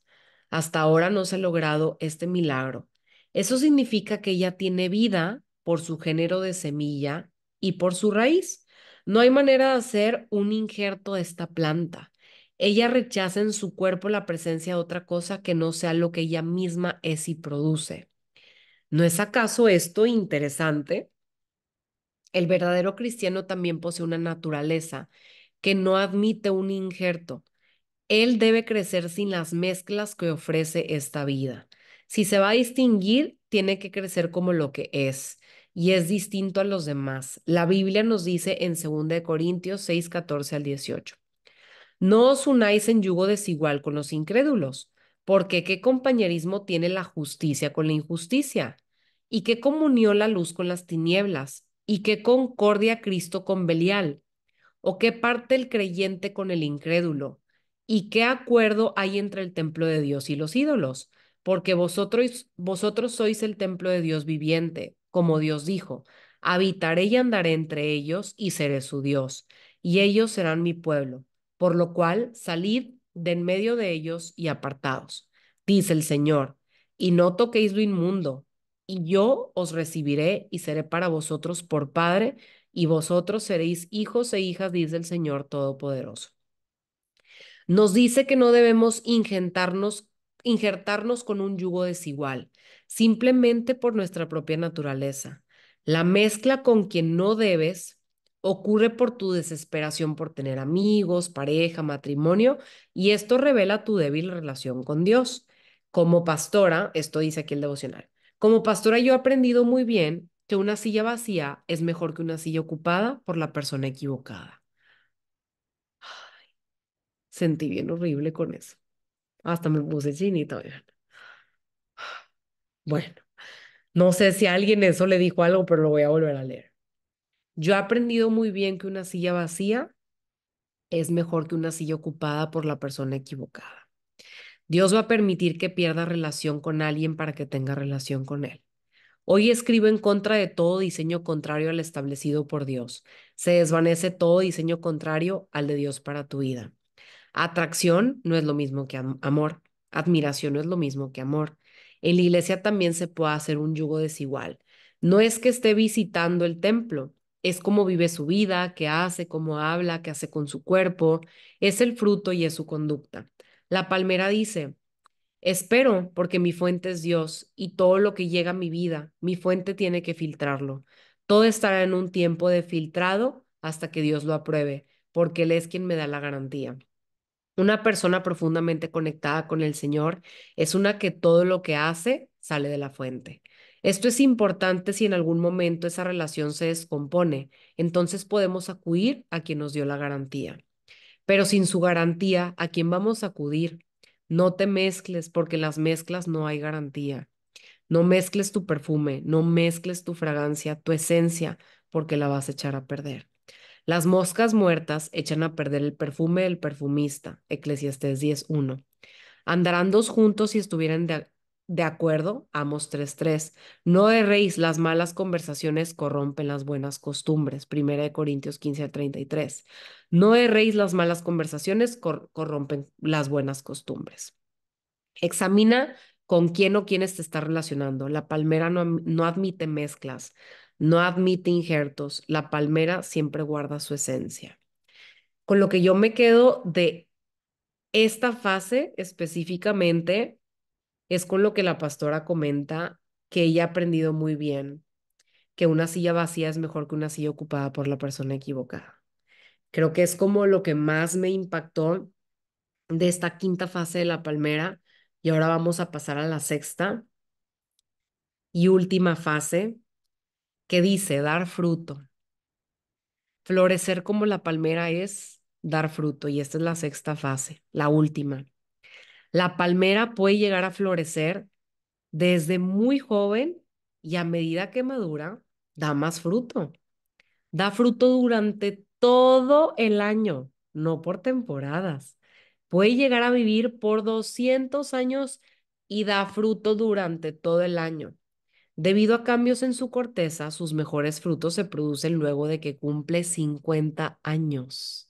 Hasta ahora no se ha logrado este milagro. Eso significa que ella tiene vida por su género de semilla y por su raíz. No hay manera de hacer un injerto a esta planta. Ella rechaza en su cuerpo la presencia de otra cosa que no sea lo que ella misma es y produce. ¿No es acaso esto interesante? El verdadero cristiano también posee una naturaleza que no admite un injerto. Él debe crecer sin las mezclas que ofrece esta vida. Si se va a distinguir, tiene que crecer como lo que es y es distinto a los demás. La Biblia nos dice en 2 Corintios 6, 14 al 18. No os unáis en yugo desigual con los incrédulos, porque ¿qué compañerismo tiene la justicia con la injusticia? ¿Y qué comunión la luz con las tinieblas? y qué concordia Cristo con Belial, o qué parte el creyente con el incrédulo, y qué acuerdo hay entre el templo de Dios y los ídolos, porque vosotros, vosotros sois el templo de Dios viviente, como Dios dijo, habitaré y andaré entre ellos y seré su Dios, y ellos serán mi pueblo, por lo cual salid de en medio de ellos y apartados, dice el Señor, y no toquéis lo inmundo, y yo os recibiré y seré para vosotros por Padre, y vosotros seréis hijos e hijas, dice el Señor Todopoderoso. Nos dice que no debemos ingentarnos, injertarnos con un yugo desigual, simplemente por nuestra propia naturaleza. La mezcla con quien no debes ocurre por tu desesperación por tener amigos, pareja, matrimonio, y esto revela tu débil relación con Dios. Como pastora, esto dice aquí el devocionario, como pastora yo he aprendido muy bien que una silla vacía es mejor que una silla ocupada por la persona equivocada. sentí bien horrible con eso. Hasta me puse chinita, Bueno, no sé si a alguien eso le dijo algo, pero lo voy a volver a leer. Yo he aprendido muy bien que una silla vacía es mejor que una silla ocupada por la persona equivocada. Dios va a permitir que pierda relación con alguien para que tenga relación con Él. Hoy escribo en contra de todo diseño contrario al establecido por Dios. Se desvanece todo diseño contrario al de Dios para tu vida. Atracción no es lo mismo que amor. Admiración no es lo mismo que amor. En la iglesia también se puede hacer un yugo desigual. No es que esté visitando el templo, es cómo vive su vida, qué hace, cómo habla, qué hace con su cuerpo, es el fruto y es su conducta. La palmera dice, espero porque mi fuente es Dios y todo lo que llega a mi vida, mi fuente tiene que filtrarlo. Todo estará en un tiempo de filtrado hasta que Dios lo apruebe, porque Él es quien me da la garantía. Una persona profundamente conectada con el Señor es una que todo lo que hace sale de la fuente. Esto es importante si en algún momento esa relación se descompone, entonces podemos acudir a quien nos dio la garantía pero sin su garantía, ¿a quién vamos a acudir? No te mezcles, porque las mezclas no hay garantía. No mezcles tu perfume, no mezcles tu fragancia, tu esencia, porque la vas a echar a perder. Las moscas muertas echan a perder el perfume del perfumista, Eclesiastés 10.1. Andarán dos juntos si estuvieran de, de acuerdo, Amos 3.3. No erréis, las malas conversaciones corrompen las buenas costumbres. Primera de Corintios 15.33. No erréis, las malas conversaciones corrompen las buenas costumbres. Examina con quién o quiénes te está relacionando. La palmera no admite mezclas, no admite injertos. La palmera siempre guarda su esencia. Con lo que yo me quedo de esta fase específicamente es con lo que la pastora comenta que ella ha aprendido muy bien que una silla vacía es mejor que una silla ocupada por la persona equivocada. Creo que es como lo que más me impactó de esta quinta fase de la palmera y ahora vamos a pasar a la sexta y última fase que dice dar fruto. Florecer como la palmera es dar fruto y esta es la sexta fase, la última. La palmera puede llegar a florecer desde muy joven y a medida que madura, da más fruto. Da fruto durante todo el año, no por temporadas. Puede llegar a vivir por 200 años y da fruto durante todo el año. Debido a cambios en su corteza, sus mejores frutos se producen luego de que cumple 50 años.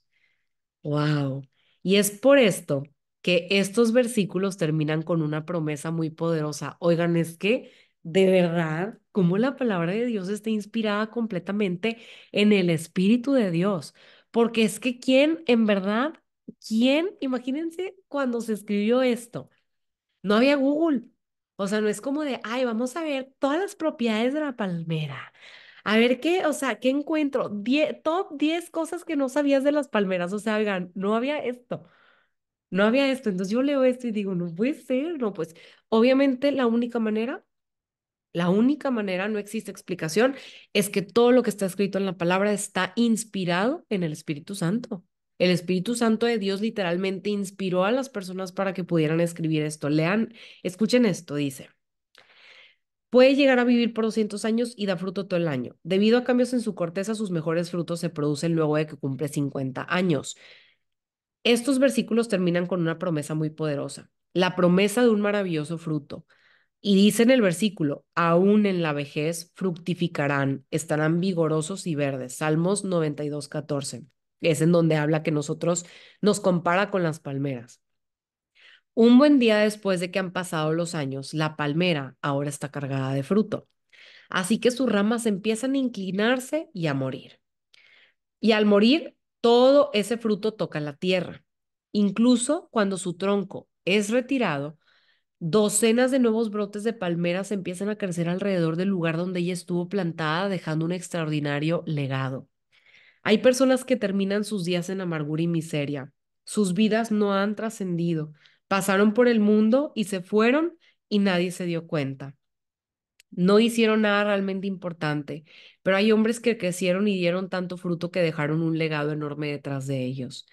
¡Wow! Y es por esto que estos versículos terminan con una promesa muy poderosa. Oigan, es que de verdad, como la palabra de Dios está inspirada completamente en el Espíritu de Dios, porque es que quién, en verdad, quién, imagínense cuando se escribió esto, no había Google. O sea, no es como de, ay, vamos a ver todas las propiedades de la palmera. A ver qué, o sea, qué encuentro. top 10 cosas que no sabías de las palmeras. O sea, oigan, no había esto no había esto. Entonces yo leo esto y digo, no puede ser, no, pues obviamente la única manera, la única manera, no existe explicación, es que todo lo que está escrito en la palabra está inspirado en el Espíritu Santo. El Espíritu Santo de Dios literalmente inspiró a las personas para que pudieran escribir esto. Lean, escuchen esto, dice. Puede llegar a vivir por 200 años y da fruto todo el año. Debido a cambios en su corteza, sus mejores frutos se producen luego de que cumple 50 años. Estos versículos terminan con una promesa muy poderosa, la promesa de un maravilloso fruto. Y dice en el versículo, aún en la vejez fructificarán, estarán vigorosos y verdes. Salmos 92, 14. Es en donde habla que nosotros nos compara con las palmeras. Un buen día después de que han pasado los años, la palmera ahora está cargada de fruto. Así que sus ramas empiezan a inclinarse y a morir. Y al morir, todo ese fruto toca la tierra. Incluso cuando su tronco es retirado, docenas de nuevos brotes de palmeras empiezan a crecer alrededor del lugar donde ella estuvo plantada, dejando un extraordinario legado. Hay personas que terminan sus días en amargura y miseria. Sus vidas no han trascendido. Pasaron por el mundo y se fueron y nadie se dio cuenta. No hicieron nada realmente importante, pero hay hombres que crecieron y dieron tanto fruto que dejaron un legado enorme detrás de ellos.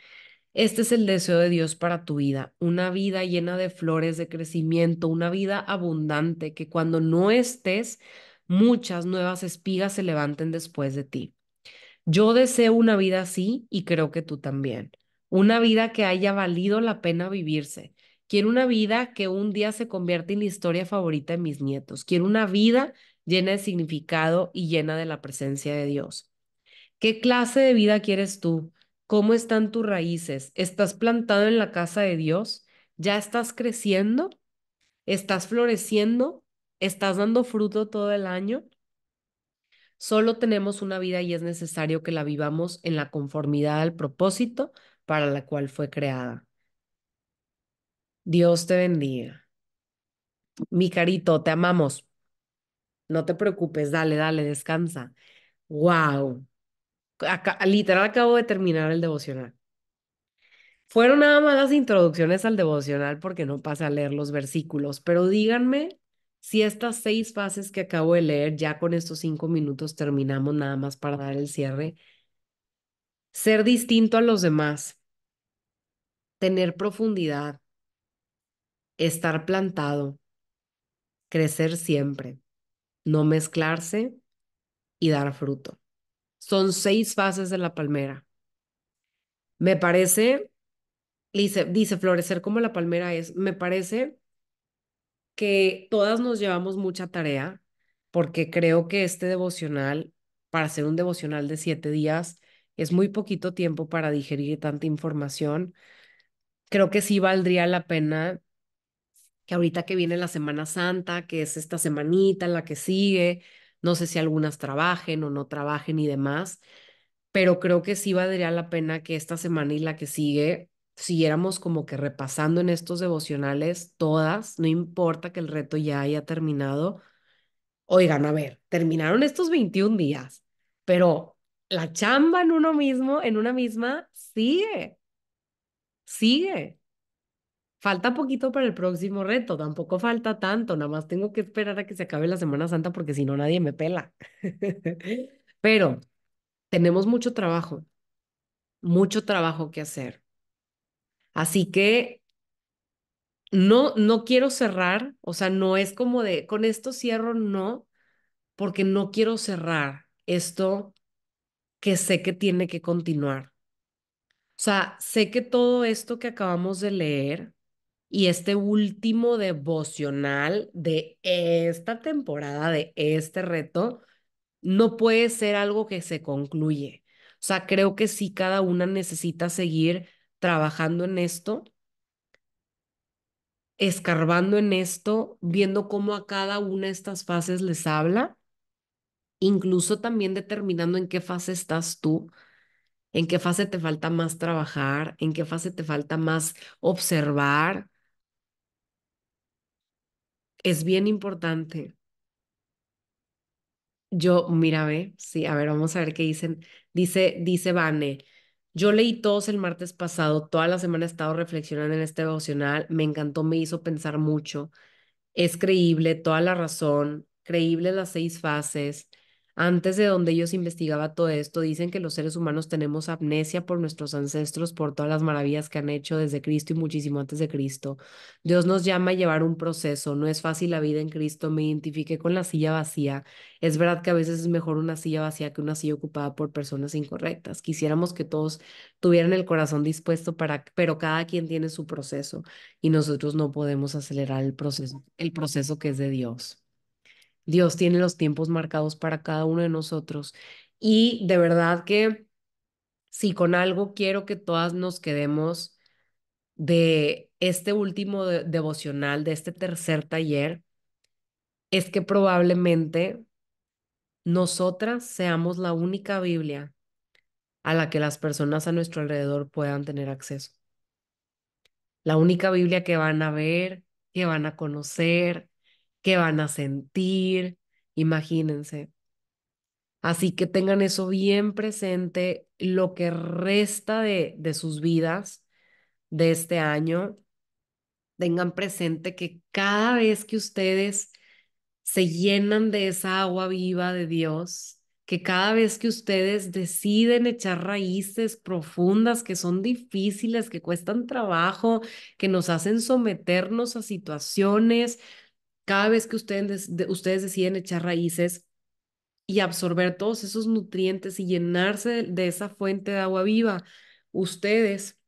Este es el deseo de Dios para tu vida, una vida llena de flores, de crecimiento, una vida abundante, que cuando no estés, muchas nuevas espigas se levanten después de ti. Yo deseo una vida así y creo que tú también. Una vida que haya valido la pena vivirse, Quiero una vida que un día se convierta en la historia favorita de mis nietos. Quiero una vida llena de significado y llena de la presencia de Dios. ¿Qué clase de vida quieres tú? ¿Cómo están tus raíces? ¿Estás plantado en la casa de Dios? ¿Ya estás creciendo? ¿Estás floreciendo? ¿Estás dando fruto todo el año? Solo tenemos una vida y es necesario que la vivamos en la conformidad al propósito para la cual fue creada. Dios te bendiga. Mi carito, te amamos. No te preocupes, dale, dale, descansa. Wow. literal acabo de terminar el devocional. Fueron nada más las introducciones al devocional porque no pasa a leer los versículos, pero díganme si estas seis fases que acabo de leer, ya con estos cinco minutos terminamos nada más para dar el cierre. Ser distinto a los demás, tener profundidad, estar plantado, crecer siempre, no mezclarse y dar fruto. Son seis fases de la palmera. Me parece, dice, florecer como la palmera es, me parece que todas nos llevamos mucha tarea porque creo que este devocional, para ser un devocional de siete días, es muy poquito tiempo para digerir tanta información. Creo que sí valdría la pena que ahorita que viene la Semana Santa, que es esta semanita, la que sigue, no sé si algunas trabajen o no trabajen y demás, pero creo que sí valdría la pena que esta semana y la que sigue siguiéramos como que repasando en estos devocionales todas, no importa que el reto ya haya terminado. Oigan, a ver, terminaron estos 21 días, pero la chamba en uno mismo, en una misma, sigue. Sigue falta poquito para el próximo reto, tampoco falta tanto, nada más tengo que esperar a que se acabe la Semana Santa porque si no nadie me pela. Pero tenemos mucho trabajo, mucho trabajo que hacer. Así que no, no quiero cerrar, o sea, no es como de, con esto cierro, no, porque no quiero cerrar esto que sé que tiene que continuar. O sea, sé que todo esto que acabamos de leer y este último devocional de esta temporada, de este reto, no puede ser algo que se concluye. O sea, creo que sí cada una necesita seguir trabajando en esto, escarbando en esto, viendo cómo a cada una de estas fases les habla, incluso también determinando en qué fase estás tú, en qué fase te falta más trabajar, en qué fase te falta más observar, es bien importante. Yo, mira, ve, sí, a ver, vamos a ver qué dicen. Dice, dice Vane, yo leí todos el martes pasado, toda la semana he estado reflexionando en este devocional, me encantó, me hizo pensar mucho. Es creíble, toda la razón, creíble las seis fases, antes de donde ellos investigaba todo esto, dicen que los seres humanos tenemos amnesia por nuestros ancestros, por todas las maravillas que han hecho desde Cristo y muchísimo antes de Cristo. Dios nos llama a llevar un proceso, no es fácil la vida en Cristo, me identifiqué con la silla vacía. Es verdad que a veces es mejor una silla vacía que una silla ocupada por personas incorrectas. Quisiéramos que todos tuvieran el corazón dispuesto para, pero cada quien tiene su proceso y nosotros no podemos acelerar el proceso, el proceso que es de Dios. Dios tiene los tiempos marcados para cada uno de nosotros. Y de verdad que si con algo quiero que todas nos quedemos de este último devocional, de este tercer taller, es que probablemente nosotras seamos la única Biblia a la que las personas a nuestro alrededor puedan tener acceso. La única Biblia que van a ver, que van a conocer, que van a sentir, imagínense. Así que tengan eso bien presente, lo que resta de, de sus vidas de este año, tengan presente que cada vez que ustedes se llenan de esa agua viva de Dios, que cada vez que ustedes deciden echar raíces profundas que son difíciles, que cuestan trabajo, que nos hacen someternos a situaciones cada vez que ustedes, ustedes deciden echar raíces y absorber todos esos nutrientes y llenarse de, de esa fuente de agua viva, ustedes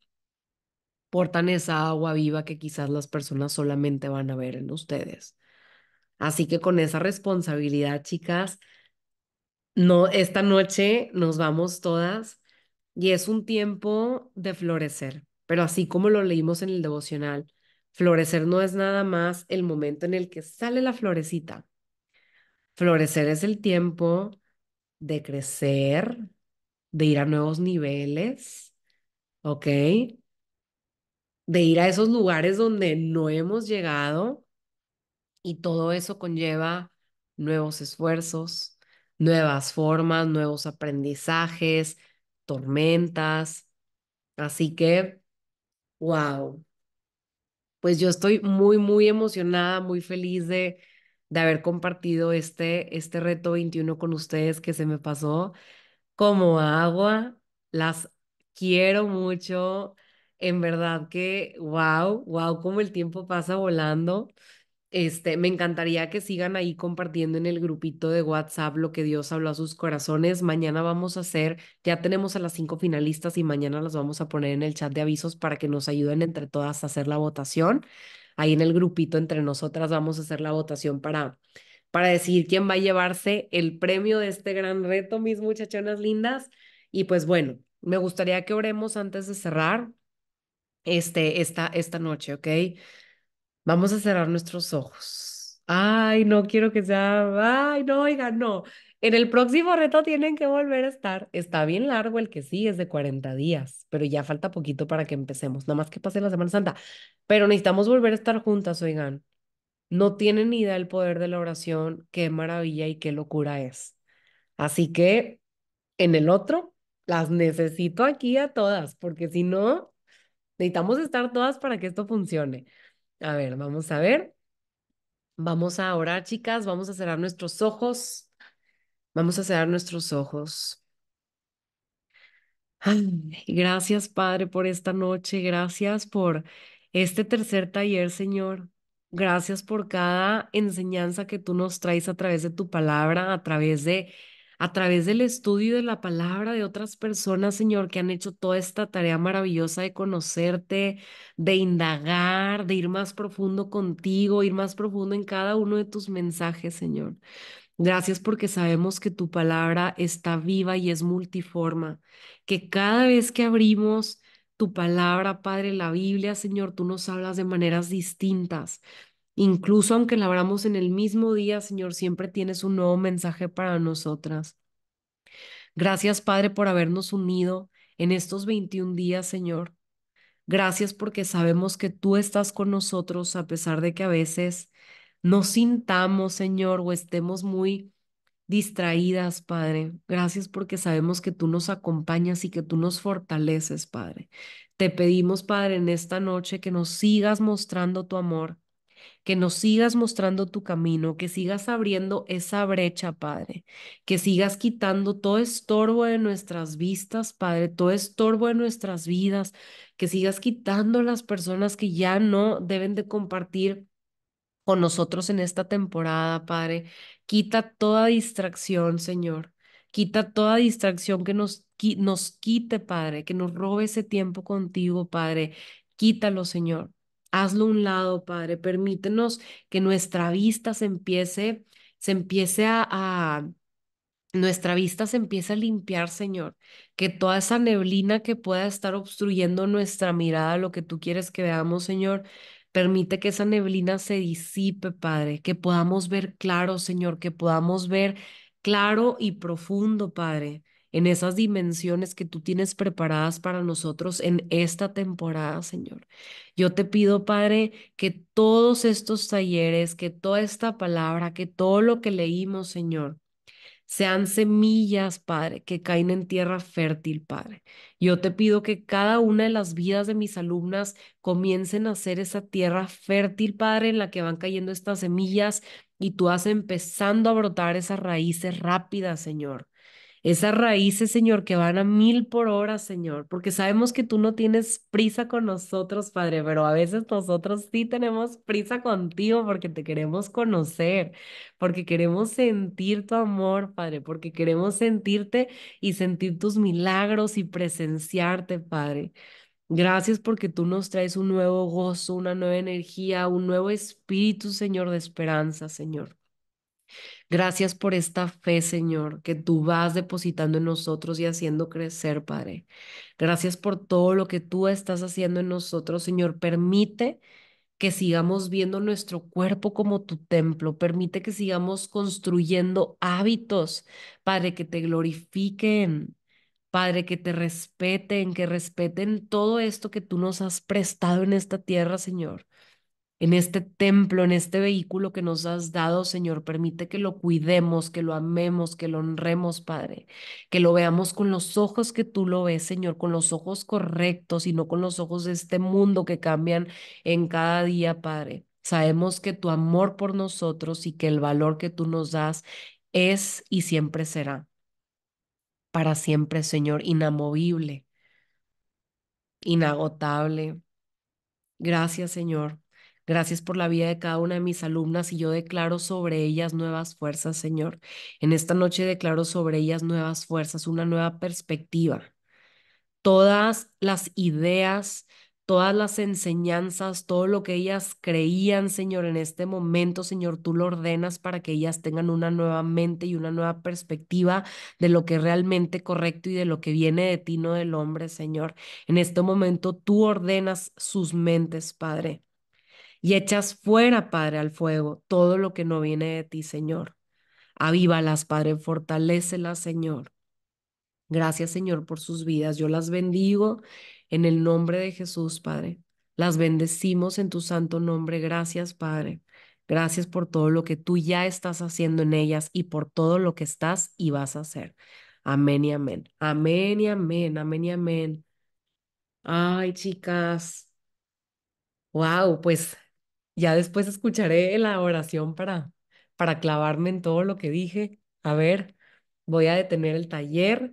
portan esa agua viva que quizás las personas solamente van a ver en ustedes. Así que con esa responsabilidad, chicas, no esta noche nos vamos todas y es un tiempo de florecer, pero así como lo leímos en el devocional, Florecer no es nada más el momento en el que sale la florecita. Florecer es el tiempo de crecer, de ir a nuevos niveles, ¿ok? De ir a esos lugares donde no hemos llegado y todo eso conlleva nuevos esfuerzos, nuevas formas, nuevos aprendizajes, tormentas. Así que, wow, pues yo estoy muy, muy emocionada, muy feliz de, haber compartido este, este reto 21 con ustedes que se me pasó como agua. Las quiero mucho. En verdad que, wow, wow, como el tiempo pasa volando. Este, me encantaría que sigan ahí compartiendo en el grupito de WhatsApp lo que Dios habló a sus corazones. Mañana vamos a hacer, ya tenemos a las cinco finalistas y mañana las vamos a poner en el chat de avisos para que nos ayuden entre todas a hacer la votación. Ahí en el grupito entre nosotras vamos a hacer la votación para, para decidir quién va a llevarse el premio de este gran reto, mis muchachonas lindas. Y pues bueno, me gustaría que oremos antes de cerrar este, esta, esta noche, ¿ok? Vamos a cerrar nuestros ojos. Ay, no quiero que sea, ay, no, oigan no. En el próximo reto tienen que volver a estar. Está bien largo el que sí, es de 40 días, pero ya falta poquito para que empecemos, nada más que pase la Semana Santa. Pero necesitamos volver a estar juntas, oigan. No tienen ni idea el poder de la oración, qué maravilla y qué locura es. Así que en el otro, las necesito aquí a todas, porque si no, necesitamos estar todas para que esto funcione. A ver, vamos a ver. Vamos a orar, chicas. Vamos a cerrar nuestros ojos. Vamos a cerrar nuestros ojos. gracias, Padre, por esta noche. Gracias por este tercer taller, Señor. Gracias por cada enseñanza que tú nos traes a través de tu palabra, a través de a través del estudio de la palabra de otras personas, Señor, que han hecho toda esta tarea maravillosa de conocerte, de indagar, de ir más profundo contigo, ir más profundo en cada uno de tus mensajes, Señor. Gracias porque sabemos que tu palabra está viva y es multiforma, que cada vez que abrimos tu palabra, Padre, la Biblia, Señor, tú nos hablas de maneras distintas, Incluso aunque labramos en el mismo día, Señor, siempre tienes un nuevo mensaje para nosotras. Gracias, Padre, por habernos unido en estos 21 días, Señor. Gracias porque sabemos que tú estás con nosotros a pesar de que a veces nos sintamos, Señor, o estemos muy distraídas, Padre. Gracias porque sabemos que tú nos acompañas y que tú nos fortaleces, Padre. Te pedimos, Padre, en esta noche que nos sigas mostrando tu amor que nos sigas mostrando tu camino, que sigas abriendo esa brecha, Padre, que sigas quitando todo estorbo de nuestras vistas, Padre, todo estorbo de nuestras vidas, que sigas quitando las personas que ya no deben de compartir con nosotros en esta temporada, Padre. Quita toda distracción, Señor. Quita toda distracción que nos, nos quite, Padre, que nos robe ese tiempo contigo, Padre. Quítalo, Señor hazlo un lado, Padre. Permítenos que nuestra vista se empiece, se empiece a, nuestra vista se empiece a limpiar, Señor, que toda esa neblina que pueda estar obstruyendo nuestra mirada, lo que tú quieres que veamos, Señor, Permite que esa neblina se disipe, Padre, que podamos ver claro, Señor, que podamos ver claro y profundo, Padre en esas dimensiones que tú tienes preparadas para nosotros en esta temporada, Señor. Yo te pido, Padre, que todos estos talleres, que toda esta palabra, que todo lo que leímos, Señor, sean semillas, Padre, que caen en tierra fértil, Padre. Yo te pido que cada una de las vidas de mis alumnas comiencen a ser esa tierra fértil, Padre, en la que van cayendo estas semillas y tú vas empezando a brotar esas raíces rápidas, Señor. Esas raíces, Señor, que van a mil por hora, Señor, porque sabemos que tú no tienes prisa con nosotros, Padre, pero a veces nosotros sí tenemos prisa contigo porque te queremos conocer, porque queremos sentir tu amor, Padre, porque queremos sentirte y sentir tus milagros y presenciarte, Padre. Gracias porque tú nos traes un nuevo gozo, una nueva energía, un nuevo espíritu, Señor, de esperanza, Señor. Gracias por esta fe, Señor, que tú vas depositando en nosotros y haciendo crecer, Padre. Gracias por todo lo que tú estás haciendo en nosotros, Señor. Permite que sigamos viendo nuestro cuerpo como tu templo. Permite que sigamos construyendo hábitos, Padre, que te glorifiquen. Padre, que te respeten, que respeten todo esto que tú nos has prestado en esta tierra, Señor en este templo, en este vehículo que nos has dado, Señor. Permite que lo cuidemos, que lo amemos, que lo honremos, Padre. Que lo veamos con los ojos que tú lo ves, Señor, con los ojos correctos y no con los ojos de este mundo que cambian en cada día, Padre. Sabemos que tu amor por nosotros y que el valor que tú nos das es y siempre será. Para siempre, Señor, inamovible, inagotable. Gracias, Señor, Gracias por la vida de cada una de mis alumnas y yo declaro sobre ellas nuevas fuerzas, Señor. En esta noche declaro sobre ellas nuevas fuerzas, una nueva perspectiva. Todas las ideas, todas las enseñanzas, todo lo que ellas creían, Señor, en este momento, Señor, tú lo ordenas para que ellas tengan una nueva mente y una nueva perspectiva de lo que es realmente correcto y de lo que viene de ti, no del hombre, Señor. En este momento tú ordenas sus mentes, Padre y echas fuera, Padre, al fuego todo lo que no viene de ti, Señor. Avívalas, Padre, fortalecelas, Señor. Gracias, Señor, por sus vidas. Yo las bendigo en el nombre de Jesús, Padre. Las bendecimos en tu santo nombre. Gracias, Padre. Gracias por todo lo que tú ya estás haciendo en ellas y por todo lo que estás y vas a hacer. Amén y amén. Amén y amén. Amén y amén. Ay, chicas. Wow, pues ya después escucharé la oración para, para clavarme en todo lo que dije. A ver, voy a detener el taller